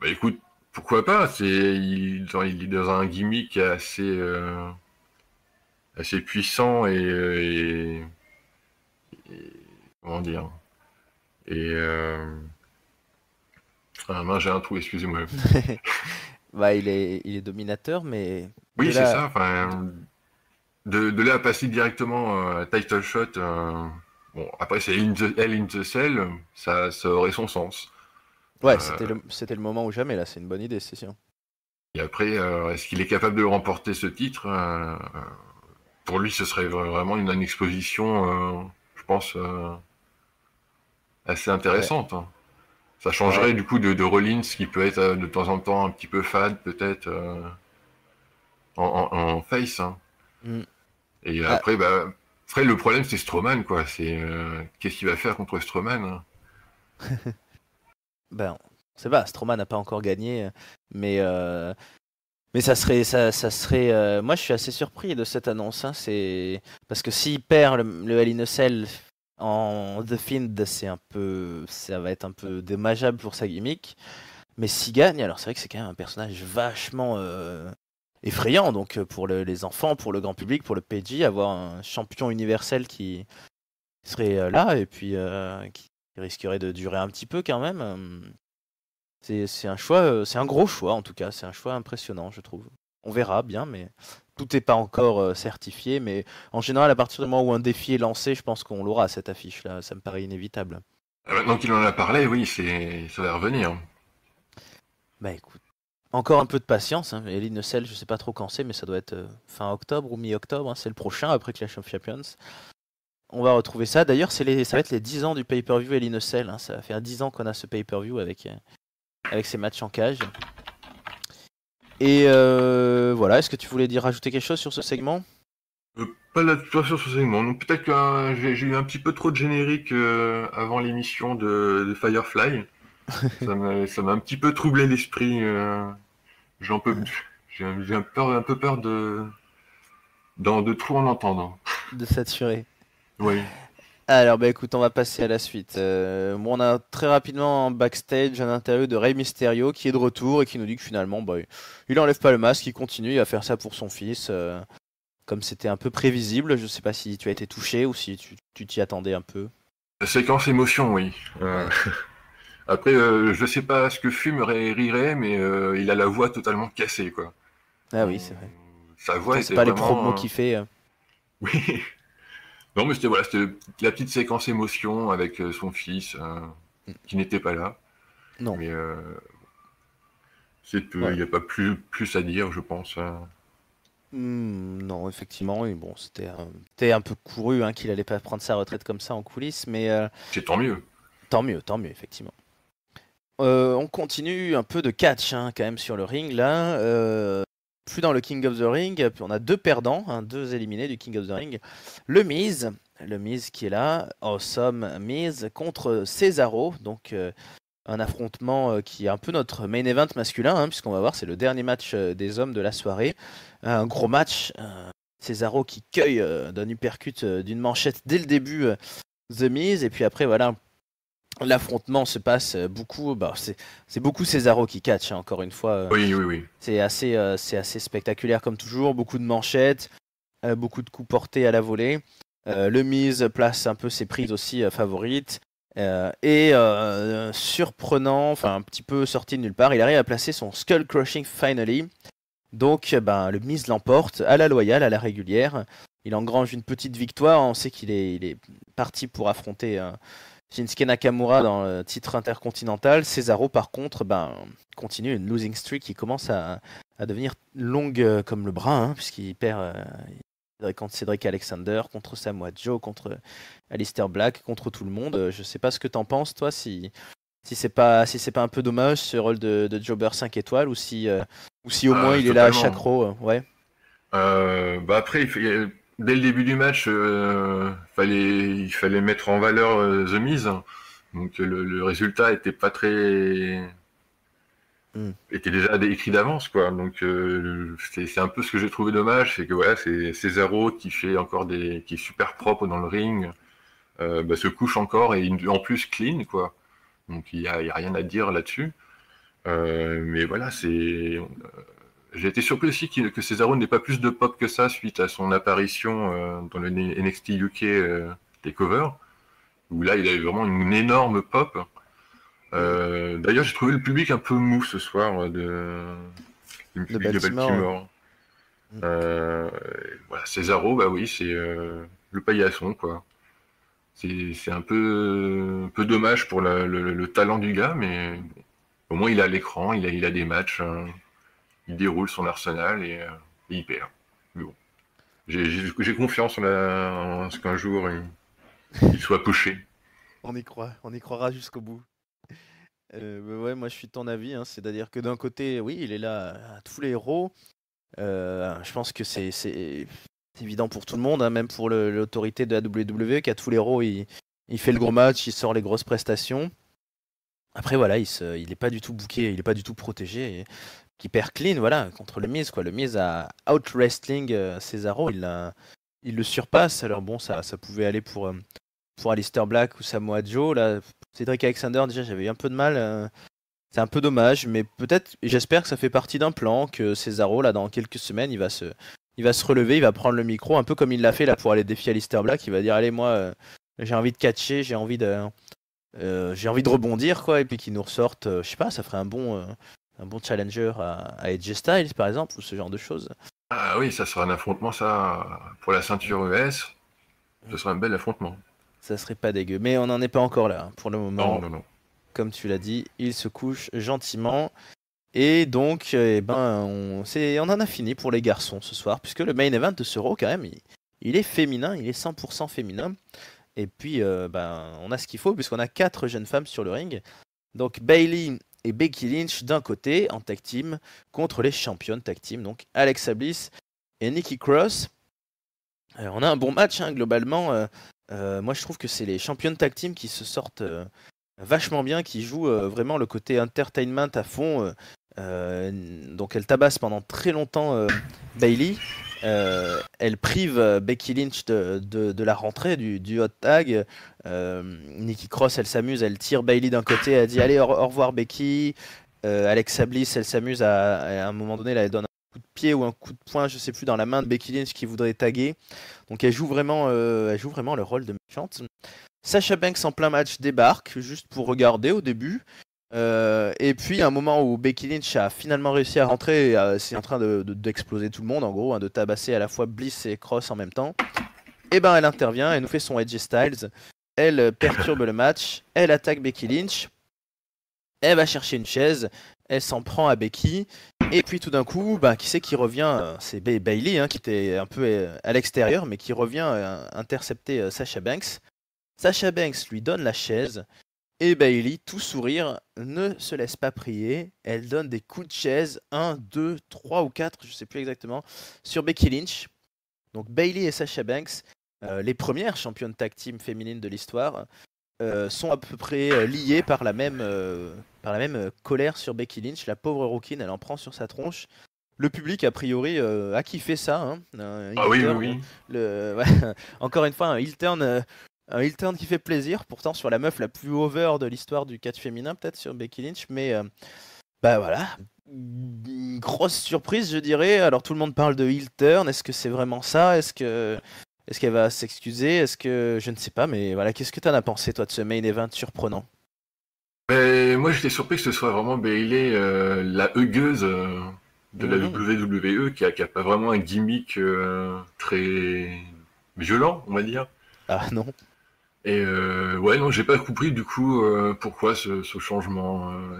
bah écoute, pourquoi pas C'est il, est dans un gimmick assez euh, assez puissant euh, et, comment dire et euh, ah, j'ai un trou, excusez-moi. (laughs) bah, il est, il est dominateur, mais. Oui, c'est ça de, là à passer directement euh, à Title Shot, euh, bon, après c'est Elle in the Cell, ça, aurait son sens. Ouais, euh, c'était le, moment ou jamais, là, c'est une bonne idée, c'est sûr. Et après, est-ce qu'il est capable de remporter ce titre Pour lui, ce serait vraiment une, exposition, je pense, assez intéressante. Hein. Ça changerait du coup de, Rollins, qui peut être de temps en temps un petit peu fade, peut-être, en, face. Hein. Mm. Et ah. bah, après, le problème, c'est Stroman quoi. C'est euh, qu'est-ce qu'il va faire contre Strowman hein (laughs) Ben, sait pas. Strowman n'a pas encore gagné, mais euh, mais ça serait ça, serait. Euh, moi, je suis assez surpris de cette annonce. Hein. c'est parce que s'il perd le, le en The Find, c'est un peu, ça va être un peu dommageable pour sa gimmick. Mais s'il gagne, alors c'est vrai que c'est quand même un personnage vachement effrayant donc euh, pour les enfants, pour le grand public, pour le PJ, avoir un champion universel qui serait euh, là et puis euh, qui risquerait de durer un petit peu quand même. C'est un choix, c'est un gros choix en tout cas, c'est un choix impressionnant je trouve. On verra bien, mais tout n'est pas encore certifié. Mais en général, à partir du moment où un défi est lancé, je pense qu'on l'aura cette affiche là. Ça me paraît inévitable. Maintenant qu'il en a parlé, oui, ça va revenir. Bah écoute, encore un peu de patience. Hein. Elite je sais pas trop quand c'est, mais ça doit être euh, fin octobre ou mi-octobre. Hein. C'est le prochain après Clash of Champions. On va retrouver ça. D'ailleurs, ça va être les 10 ans du pay-per-view Elite hein. Ça va faire 10 ans qu'on a ce pay-per-view avec, euh, avec ces matchs en cage. Et euh, voilà, est-ce que tu voulais dire rajouter quelque chose sur ce segment Pas la situation sur ce segment. Peut-être que hein, j'ai eu un petit peu trop de générique avant l'émission de, de, Firefly. (laughs) ça m'a un petit peu troublé l'esprit J'en peux J'ai un, un peu peur de, de, de trop en entendant De saturer. Oui. Alors, bah écoute, on va passer à la suite. Euh, on a très rapidement en backstage un interview de Rey Mysterio qui est de retour et qui nous dit que finalement, bah, il enlève pas le masque, il continue, il va faire ça pour son fils. Euh, comme c'était un peu prévisible, je sais pas si tu as été touché ou si tu t'y attendais un peu. séquence émotion, oui. Euh, (laughs) Après, je euh, je sais pas ce que et rirait, mais euh, il a la voix totalement cassée, quoi. Ah oui, c'est vrai. Sa voix, c'est pas les promos euh, qu'il fait. Oui. Non, mais c'était voilà, la petite séquence émotion avec son fils hein, qui n'était pas là. Non. Mais c'est Il n'y a pas plus, plus à dire, je pense. Hein. Hmm, non, effectivement, et bon, c'était un, un, peu couru hein, qu'il allait pas prendre sa retraite comme ça en coulisses, mais. C'est tant mieux. Tant mieux, tant mieux, effectivement. Euh, on continue un peu de catch hein, quand même sur le ring là. Euh, plus dans le King of the Ring, on a deux perdants, hein, deux éliminés du King of the Ring. Le Miz, le Miz qui est là, Awesome Miz contre Cesaro, donc euh, un affrontement qui est un peu notre main event masculin, hein, puisqu'on va voir c'est le dernier match des hommes de la soirée, un gros match. Cesaro qui cueille d'un uppercut d'une manchette dès le début The Miz et puis après voilà L'affrontement se passe euh, beaucoup, bah, c'est beaucoup Césaro qui catch, hein, encore une fois. Euh. Oui, oui, oui. C'est assez, euh, assez spectaculaire comme toujours, beaucoup de manchettes, beaucoup de coups portés à la volée. le Miz place un peu ses prises aussi favorites. et surprenant, enfin un petit peu sorti de nulle part, il arrive à placer son Skull Crushing Finally. Donc ben, le Miz l'emporte à la loyale, à la régulière. Il engrange une petite victoire, on sait qu'il est, il est parti pour affronter... Shinsuke Nakamura dans le titre intercontinental. Cesaro, par contre, ben, continue une losing streak qui commence à, devenir longue euh, comme le bras, hein, puisqu'il perd euh, contre Cédric Alexander, contre Samoa Joe, contre Alistair Black, contre tout le monde. Euh, je ne sais pas ce que tu en penses, toi, si, si c'est pas, si pas un peu dommage ce rôle de, Jobber 5 étoiles, ou si, ou si au ah, moins il est là à chaque row. ouais. bah après, il dès le début du match, euh, il fallait mettre en valeur euh, The Miz. Donc le, résultat était pas très. Hmm. était déjà écrit d'avance. quoi. Donc euh, c'est un peu ce que j'ai trouvé dommage. C'est que voilà, c'est Cesaro qui fait encore des. qui est super propre dans le ring, bah, se couche encore et en plus clean. quoi. Donc il n'y a, a, rien à dire là-dessus. mais voilà, c'est j'ai été surpris aussi que Cesaro n'ait pas plus de pop que ça suite à son apparition euh, dans le NXT UK Takeover, euh, où là il avait vraiment une énorme pop. Euh, d'ailleurs, j'ai trouvé le public un peu mou ce soir de, de Baltimore. Cesaro, bah oui, c'est le paillasson quoi. C'est un peu, peu dommage pour le, talent du gars, mais au moins il a l'écran, il a, des matchs. Hein il déroule son arsenal euh, et, il perd. Mais bon, j'ai confiance en, ce qu'un jour il, soit poché. on y croit, on y croira jusqu'au bout. Euh, bah ouais, moi je suis de ton avis, hein. c'est-à-dire que d'un côté, oui, il est là à euh, tous les héros. je pense que c'est évident pour tout le monde, hein, même pour l'autorité de la WWE, qu'à tous les héros, il, fait le gros match, il sort les grosses prestations. Après, voilà, il n'est pas du tout bouqué, il n'est pas du tout protégé. Et, qui perd clean, voilà, contre le Miz, quoi. Le Miz a out wrestling euh, Cesaro, il, le surpasse. Alors bon, ça, ça pouvait aller pour euh, pour Alistair Black ou Samoa Joe. Là, Cédric Alexander, déjà, j'avais eu un peu de mal. Euh, c'est un peu dommage, mais peut-être, j'espère que ça fait partie d'un plan que Cesaro, là, dans quelques semaines, il va se il va se relever, il va prendre le micro, un peu comme il l'a fait là pour aller défier Alistair Black. Il va dire allez moi, j'ai envie de catcher, j'ai envie de, j'ai envie de rebondir quoi, et puis qu'il nous ressorte, je sais pas, ça ferait un bon, un bon challenger à, Edge Styles, par exemple, ou ce genre de choses. Ah oui, ça sera un affrontement, ça, pour la ceinture US. E ce sera un bel affrontement. Ça serait pas dégueu, mais on n'en est pas encore là hein, pour le moment. Non, non, non. Comme tu l'as dit, il se couche gentiment. Et donc, eh ben, on, on en a fini pour les garçons ce soir, puisque le main event de ce Raw, quand même, il, est féminin, il est 100% féminin. Et puis, euh, ben, on a ce qu'il faut, puisqu'on a quatre jeunes femmes sur le ring. Donc, Bailey et Becky Lynch d'un côté en tag team contre les champions tag team, donc Alexa Bliss et Nikki Cross. Euh, on a un bon match hein, globalement. Euh, euh, moi je trouve que c'est les championnes tag team qui se sortent vachement bien, qui jouent vraiment le côté entertainment à fond. donc elles tabassent pendant très longtemps Bailey. Euh, elle prive euh, Becky Lynch de, la rentrée du, hot tag. Euh, Nikki Cross, elle s'amuse, elle tire Bailey d'un côté, elle dit allez au, revoir Becky. Euh, Alexa Bliss, elle s'amuse à, un moment donné, elle donne un coup de pied ou un coup de poing, je sais plus, dans la main de Becky Lynch qui voudrait taguer. Donc elle joue vraiment, elle joue vraiment le rôle de méchante. Sasha Banks en plein match débarque juste pour regarder au début. Euh, et puis, un moment où Becky Lynch a finalement réussi à rentrer, euh, c'est en train d'exploser tout le monde, en gros, hein, de tabasser à la fois Bliss et Cross en même temps. Et eh ben, elle intervient, elle nous fait son Edge Styles, elle euh, perturbe le match, elle attaque Becky Lynch, elle va chercher une chaise, elle s'en prend à Becky, et puis tout d'un coup, bah, qui sait qui revient C'est Bailey, hein, qui était un peu à l'extérieur, mais qui revient intercepter Sasha Banks. Sasha Banks lui donne la chaise, et Bailey, ben, tout sourire, ne se laisse pas prier. Elle donne des coups de chaise, 1, 2, 3 ou 4, je ne sais plus exactement, sur Becky Lynch. Donc Bailey et Sasha Banks, euh, les premières championnes tag team féminines de l'histoire, euh, sont à peu près euh, liées par la même, par la même colère sur Becky Lynch. La pauvre rookie, elle en prend sur sa tronche. Le public, a priori, a kiffé ça. Hein. ah oui, oui, (laughs) Encore une fois, il heel turn un turn qui fait plaisir, pourtant sur la meuf la plus over de l'histoire du catch féminin, peut-être sur Becky Lynch, mais euh, bah voilà. grosse surprise, je dirais. Alors tout le monde parle de turn, est-ce que c'est vraiment ça Est-ce que. Est-ce qu'elle va s'excuser Est-ce que je ne sais pas, mais voilà, qu'est-ce que t'en as pensé toi de ce main event surprenant mais ben, Moi, j'étais surpris que ce soit vraiment Bailey, euh, la hugueuse euh, de la mhm. WWE, qui a, qui pas vraiment un gimmick très violent, on va dire. Ah non. Et euh, ouais, non, j'ai pas compris du coup euh, pourquoi ce, changement. Euh,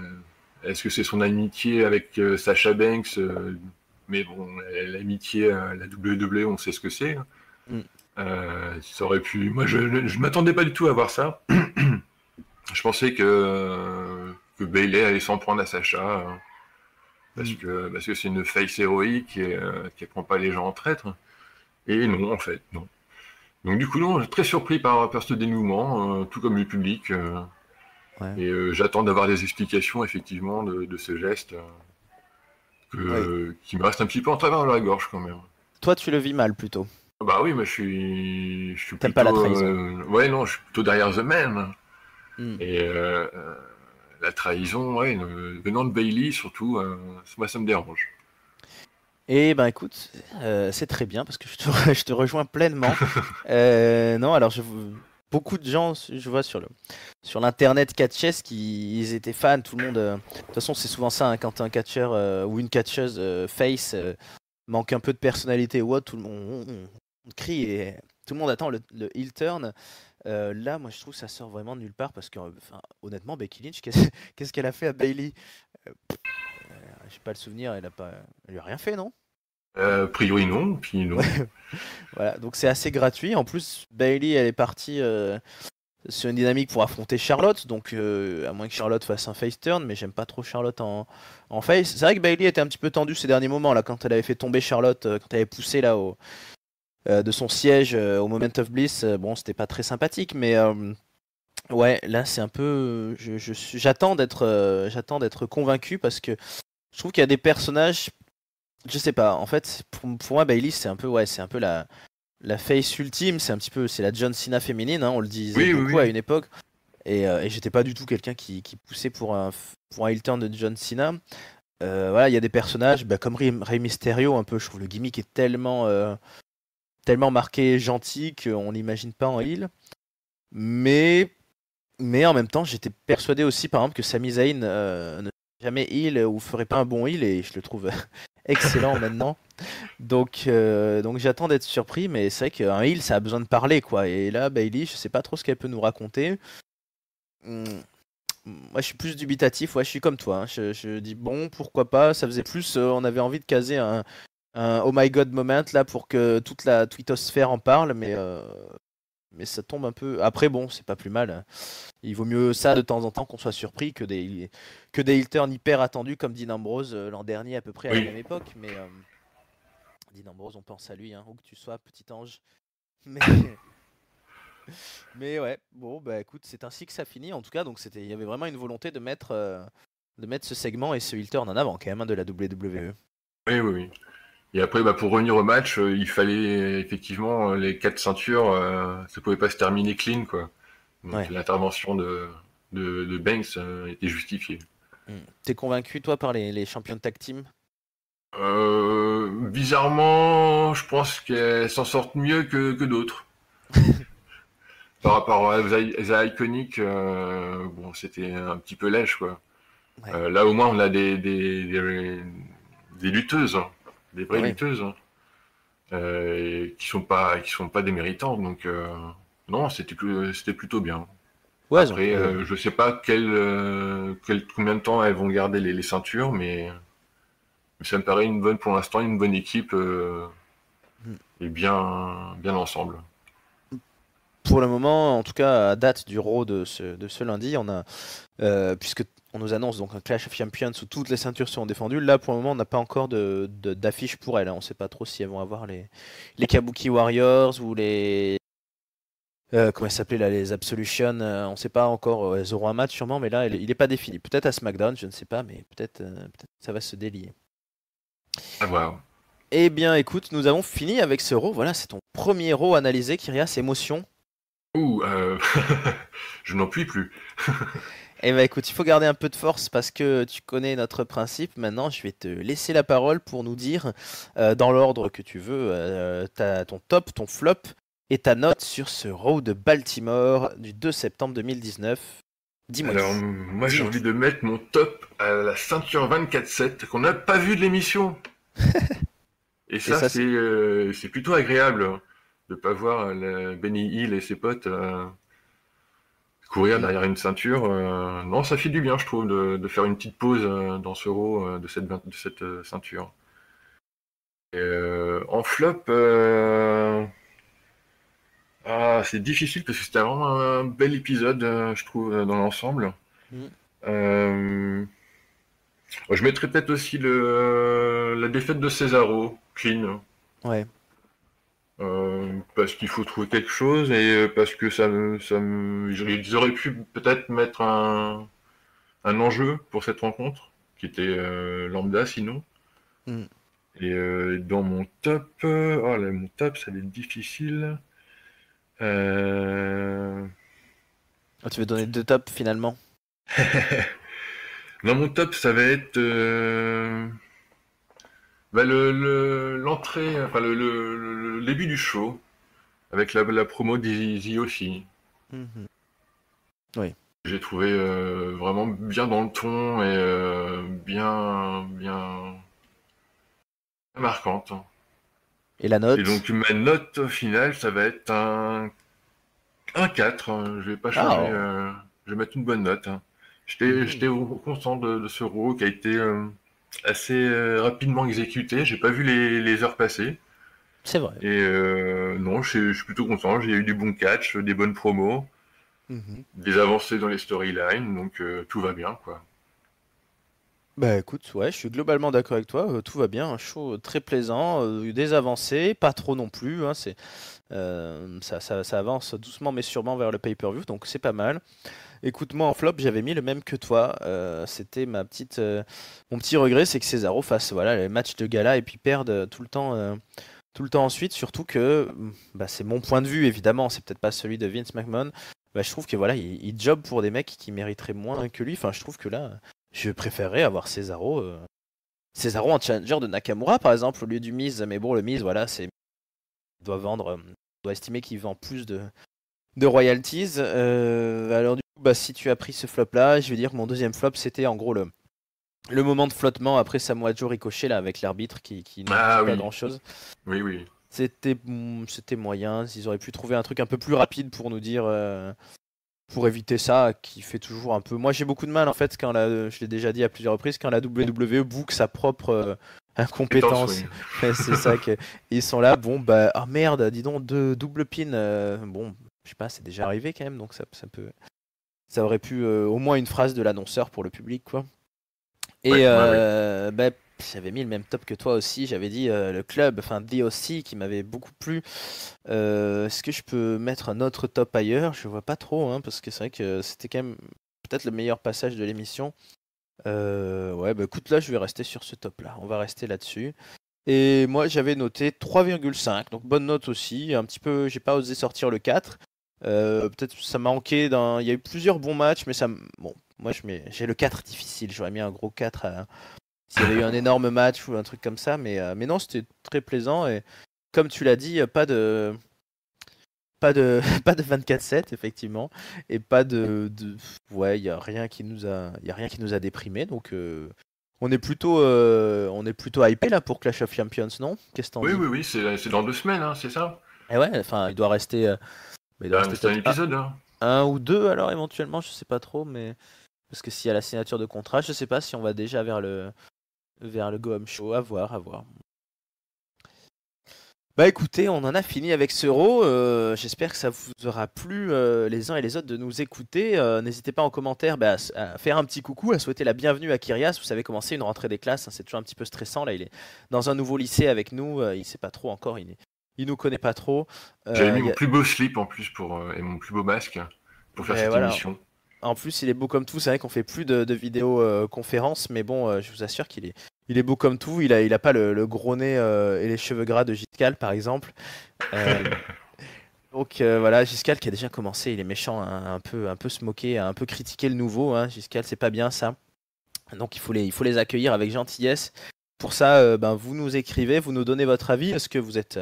est-ce que c'est son amitié avec Sacha Banks Mais bon, l'amitié, la WWE, on sait ce que c'est. Hein. Mm. ça aurait pu. Moi, je, ne m'attendais pas du tout à voir ça. (clears throat) je pensais que que Bailey allait s'en prendre à Sacha hein, parce mm. que parce que c'est une face héroïque et qui prend pas les gens en traître. Et non, en fait, non. Donc du coup, non, très surpris par, ce dénouement, euh, tout comme le public. Euh. Et euh, j'attends d'avoir des explications effectivement de, ce geste qui me reste un petit peu en travers de la gorge quand même. Toi, tu le vis mal plutôt. Bah oui, mais je suis, plutôt. pas ouais, non, je suis plutôt derrière The Man. Hmm. Et la trahison, ouais, venant de Bailey surtout, moi ça me dérange. Et eh ben écoute, euh, c'est très bien parce que je te, rejoins pleinement. (laughs) Euh, non, alors je, beaucoup de gens, je vois sur le sur l'internet catchers qui ils étaient fans, tout le monde. Euh, de toute façon, c'est souvent ça hein, quand un catcheur ou une catcheuse face manque un peu de personnalité ou tout le monde crie et tout le monde attend le, le heel turn. là, moi, je trouve ça sort vraiment de nulle part parce que, honnêtement, Becky Lynch, (laughs) qu'est-ce qu'elle a fait à Bailey j'ai pas le souvenir, elle a pas, lui a rien fait, non euh, priori non, puis non. (laughs) voilà, donc c'est assez gratuit. En plus, Bailey, elle est partie euh, sur une dynamique pour affronter Charlotte, donc euh, à moins que Charlotte fasse un face turn, mais j'aime pas trop Charlotte en, en face. C'est vrai que Bailey était un petit peu tendue ces derniers moments là, quand elle avait fait tomber Charlotte, quand elle avait poussé là de son siège au Moment of Bliss. bon, c'était pas très sympathique, mais ouais, là c'est un peu, je, d'être, j'attends d'être convaincu parce que je trouve qu'il y a des personnages, je sais pas. En fait, pour, moi, Bailey, c'est un peu, ouais, c'est un peu la la face ultime. C'est un petit peu, c'est la John Cena féminine. Hein, on le disait beaucoup à une époque. Euh, et, j'étais pas du tout quelqu'un qui, poussait pour un pour un heel turn de John Cena. Euh, voilà, il y a des personnages, bah, comme Rey, Mysterio, un peu. Je trouve le gimmick est tellement euh, tellement marqué gentil qu'on l'imagine pas en heel. Mais mais en même temps, j'étais persuadé aussi, par exemple, que Sami Zayn ne jamais heal ou ferait pas un bon il et je le trouve (laughs) excellent maintenant. Donc, euh, donc j'attends d'être surpris, mais c'est vrai qu'un heal ça a besoin de parler quoi. Et là, Bailey, je sais pas trop ce qu'elle peut nous raconter. Hmm, moi, je suis plus dubitatif. Ouais, je suis comme toi. Hein. Je, je, dis bon, pourquoi pas. Ça faisait plus. Euh, on avait envie de caser un, oh my god moment là pour que toute la twittosphère en parle, mais euh, mais ça tombe un peu. Après, bon, c'est pas plus mal. Il vaut mieux ça de temps en temps qu'on soit surpris que des, que des hyper attendus comme Dean Ambrose euh, l'an dernier à peu près à la même époque. Mais euh... Dean Ambrose, on pense à lui, hein, où que tu sois, petit ange. (laughs) Mais. mais ouais, bon, bah écoute, c'est ainsi que ça finit. En tout cas, donc c'était, il y avait vraiment une volonté de mettre, euh, de mettre ce segment et ce heel turn en avant quand même hein, de la WWE. Oui, oui, oui. Et après, bah, pour revenir au match, euh, il fallait effectivement euh, les quatre ceintures, euh, ça pouvait pas se terminer clean, quoi. l'intervention de, de, Banks était justifiée. Hmm. Tu es convaincu, toi, par les, les champions de tag team bizarrement, je pense qu'elles s'en sortent mieux que, que d'autres. (laughs) Par rapport à The Iconic, bon, c'était un petit peu lèche, quoi. là, au moins, on a des, des, des, lutteuses. Hein des vraies hein. euh, qui sont pas qui sont pas déméritantes. Donc euh, non, c'était c'était plutôt bien. Ouais, Après, euh, je sais pas quel, combien de temps elles vont garder les, ceintures, mais, ça me paraît une bonne pour l'instant une bonne équipe et bien bien ensemble pour le moment, en tout cas à date du RAW de ce, de ce lundi, on a, euh, puisque on nous annonce donc un Clash of Champions où toutes les ceintures seront défendues. Là, pour le moment, on n'a pas encore de, d'affiche pour elle. Hein. On ne sait pas trop si elles vont avoir les, les Kabuki Warriors ou les. Euh, comment elles s'appelaient là Les Absolution. Euh, on ne sait pas encore. Euh, elles auront un match sûrement, mais là, il n'est pas défini. Peut-être à SmackDown, je ne sais pas, mais peut-être, ça va se délier. Ah, wow. Eh bien, écoute, nous avons fini avec ce rôle. Voilà, c'est ton premier row analysé, Kyrias. Émotion Ouh, (laughs) je n'en puis plus. (laughs) Eh bien écoute, il faut garder un peu de force parce que tu connais notre principe. Maintenant, je vais te laisser la parole pour nous dire, euh, dans l'ordre que tu veux, euh, ton top, ton flop et ta note sur ce road de Baltimore du 2 septembre 2019. Dis-moi. Alors, moi j'ai envie de mettre mon top à la ceinture 24-7 qu'on n'a pas vu de l'émission. (laughs) et, ça, euh, c'est plutôt agréable hein, de ne pas voir Benny Hill et ses potes derrière une ceinture, euh, non, ça fait du bien, je trouve, de, faire une petite pause euh, dans ce row euh, de cette, cette ceinture. en flop, ah, c'est difficile parce que c'était vraiment un bel épisode, je trouve, dans l'ensemble. Mm. Je mettrais peut-être aussi le... la défaite de Cesaro, clean. Ouais. Euh, parce qu'il faut trouver quelque chose et euh, parce que ça ça ils auraient pu peut-être mettre un, un enjeu pour cette rencontre qui était euh, lambda sinon. Hmm. Et dans mon top, oh là, mon top, ça va être difficile. Ah, tu veux donner deux tops finalement (laughs) Dans mon top, ça va être. Bah, le, l'entrée, enfin le, le, début du show avec la, promo d'Easy aussi. Mhm. Oui. J'ai trouvé euh, vraiment bien dans le ton et euh, bien, bien marquante. Et la note Et donc ma note finale, ça va être un, un 4. Je vais pas ah. changer. Euh, je vais mettre une bonne note. Hein. J'étais, mhm. j'étais constant de, de, ce rôle qui a été assez euh, rapidement exécuté. J'ai pas vu les, heures passer. C'est vrai. Et euh, non, je, suis plutôt content. J'ai eu du bon catch, des bonnes promos, mhm. des avancées dans les storylines, donc euh, tout va bien, quoi. Bah écoute, ouais, je suis globalement d'accord avec toi. tout va bien, un hein. show très plaisant, des avancées, pas trop non plus. Hein. c'est ça, avance doucement mais sûrement vers le pay-per-view, donc c'est pas mal. Écoute, moi en flop, j'avais mis le même que toi. Euh, c'était ma petite, euh, mon petit regret, c'est que Cesaro fasse voilà les matchs de gala et puis perde euh, tout le temps, tout le temps ensuite. Surtout que, mm, bah, c'est mon point de vue évidemment, c'est peut-être pas celui de Vince McMahon. Bah, je trouve que voilà, il, job pour des mecs qui mériteraient moins que lui. Enfin, je trouve que là, je préférerais avoir Cesaro, en challenger de Nakamura par exemple au lieu du Miz. Mais bon, le Miz, voilà, c'est doit vendre, doit estimer qu'il vend plus de royalties. alors du bah, si tu as pris ce flop là, je vais dire que mon deuxième flop c'était en gros le, le moment de flottement après Samoa Joe ricochet là avec l'arbitre qui, qui ah pas grand chose. Oui, oui. Mm, c'était, moyen, ils auraient pu trouver un truc un peu plus rapide pour nous dire. Euh, pour éviter ça, qui fait toujours un peu. Moi, j'ai beaucoup de mal en fait quand la, je l'ai déjà dit à plusieurs reprises, quand la WWE boucle sa propre euh, incompétence. c'est ça qu'ils (laughs) sont là. Bon bah oh merde, dis donc deux double pin. Euh, bon, je sais pas, c'est déjà arrivé quand même, donc ça, ça peut ça aurait pu euh, au moins une phrase de l'annonceur pour le public, quoi. Et euh, ben, j'avais mis le même top que toi aussi. J'avais dit euh, le club, enfin DOC, qui m'avait beaucoup plu. Est-ce que je peux mettre un autre top ailleurs Je vois pas trop, hein, parce que c'est vrai que c'était quand même peut-être le meilleur passage de l'émission. ouais, bah écoute, là, je vais rester sur ce top-là. On va rester là-dessus. Et moi, j'avais noté 3,5, donc bonne note aussi. Un petit peu, j'ai pas osé sortir le 4. Euh, peut-être ça manquait d'un. Il y a eu plusieurs bons matchs, mais ça. Bon, moi j'ai le 4 difficile. J'aurais mis un gros 4 s'il y avait eu un énorme match ou un truc comme ça. Mais, euh, mais non, c'était très plaisant. Et comme tu l'as dit, pas de. Pas de, (laughs) pas de 24-7, effectivement. Et pas de. de... Ouais, il n'y a, rien qui nous a... Y a rien qui nous a déprimé. Donc. Euh, on est plutôt, on est plutôt hypé là pour Clash of Champions, non Qu'est-ce Oui, oui, oui, c'est dans deux semaines, hein, c'est ça. Et eh ouais, enfin, il doit rester, un ou deux, alors éventuellement, je sais pas trop, mais. Parce que s'il y a la signature de contrat, je sais pas si on va déjà vers le vers le Show, à voir, à voir. Bah écoutez, on en a fini avec ce euh, J'espère que ça vous aura plu euh, les uns et les autres de nous écouter. Euh, n'hésitez pas en commentaire bah, à, faire un petit coucou, à souhaiter la bienvenue à Kyrias. Vous savez commencer une rentrée des classes, hein, c'est toujours un petit peu stressant. Là, il est dans un nouveau lycée avec nous, il sait pas trop encore, il est, il nous connaît pas trop. J'avais euh, mis mon plus beau slip en plus pour, euh, et mon plus beau masque pour faire cette émission. En plus, il est beau comme tout. C'est vrai qu'on fait plus de, vidéos euh, conférences, mais bon, je vous assure qu'il est, il est beau comme tout. Il a, il a pas le, gros nez et les cheveux gras de Giscal, par exemple. (laughs) donc voilà, Giscal qui a déjà commencé, il est méchant, hein, un peu, un peu se moquer, un peu critiquer le nouveau. Hein. Giscal, c'est pas bien ça. Donc il faut les, il faut les accueillir avec gentillesse. Pour ça, ben, vous nous écrivez, vous nous donnez votre avis. Est-ce que vous êtes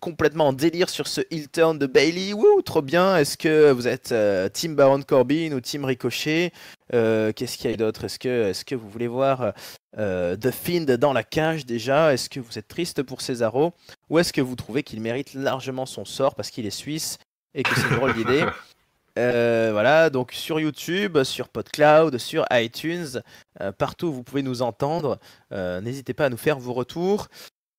complètement en délire sur ce heel turn de Bailey. Wouh, trop bien. Est-ce que vous êtes euh, Team Baron Corbin ou Team Ricochet euh, Qu'est-ce qu'il y a d'autre Est-ce que, est que vous voulez voir euh, The Fiend dans la cage déjà Est-ce que vous êtes triste pour Cesaro Ou est-ce que vous trouvez qu'il mérite largement son sort parce qu'il est suisse et que c'est une drôle d'idée (laughs) voilà, donc sur YouTube, sur PodCloud, sur iTunes, partout où vous pouvez nous entendre. N'hésitez pas à nous faire vos retours.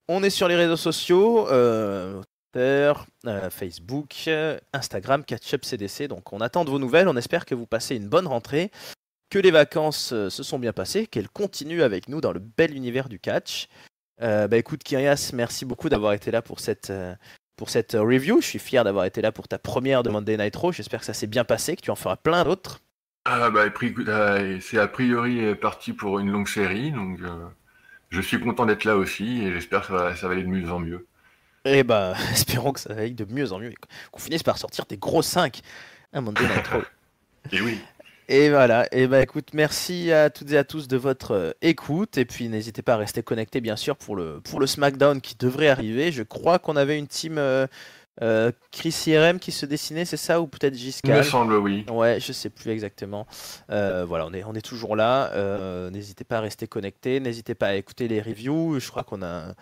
On est sur les réseaux sociaux, euh, Twitter, euh, Facebook, Instagram, Catchup CDC. Donc on attend de vos nouvelles, on espère que vous passez une bonne rentrée, que les vacances euh, se sont bien passées, qu'elles continuent avec nous dans le bel univers du catch. bah écoute Kyrias, merci beaucoup d'avoir été là pour cette, pour cette review. Je suis fier d'avoir été là pour ta première Demande Monday J'espère que ça s'est bien passé, que tu en feras plein d'autres. Ah bah, c'est a priori parti pour une longue série, donc je suis content d'être là aussi et j'espère que ça va, aller de mieux en mieux. Et eh bah, ben, (laughs) espérons que ça va aller de mieux en mieux et qu'on finisse par sortir des gros 5 à Et oui. Et voilà, et eh bah ben, écoute, merci à toutes et à tous de votre euh, écoute. Et puis n'hésitez pas à rester connecté bien sûr, pour le, pour le SmackDown qui devrait arriver. Je crois qu'on avait une team. Euh, euh, Chris IRM qui se dessinait, c'est ça Ou peut-être Giscard Il me semble, oui. Ouais, je sais plus exactement. Euh, voilà, on est, on est toujours là. Euh, n'hésitez pas à rester connecté, N'hésitez pas à écouter les reviews. Je crois qu'on a,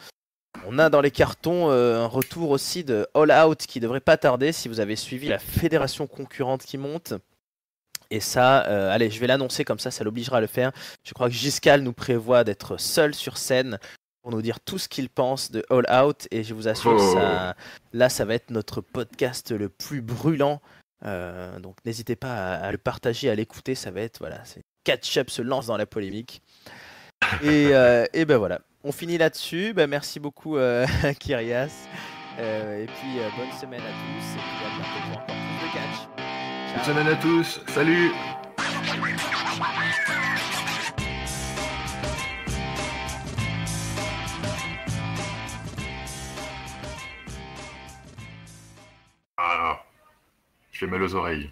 on a dans les cartons un retour aussi de All Out qui devrait pas tarder si vous avez suivi la fédération concurrente qui monte. Et ça, allez, je vais l'annoncer comme ça, ça l'obligera à le faire. Je crois que Giscal nous prévoit d'être seul sur scène pour nous dire tout ce qu'il pense de All Out. Et je vous assure, oh. là, ça va être notre podcast le plus brûlant. Euh, donc n'hésitez pas à, le partager, à l'écouter. Ça va être, voilà, Catch-up se lance dans la polémique. Et, euh, ben voilà, on finit là-dessus. Ben, merci beaucoup, euh, (laughs) Kyrias. et puis bonne semaine à tous. Et puis à bientôt pour encore plus de catch. Bonne semaine à tous. Salut. Ah, je fais mal aux oreilles.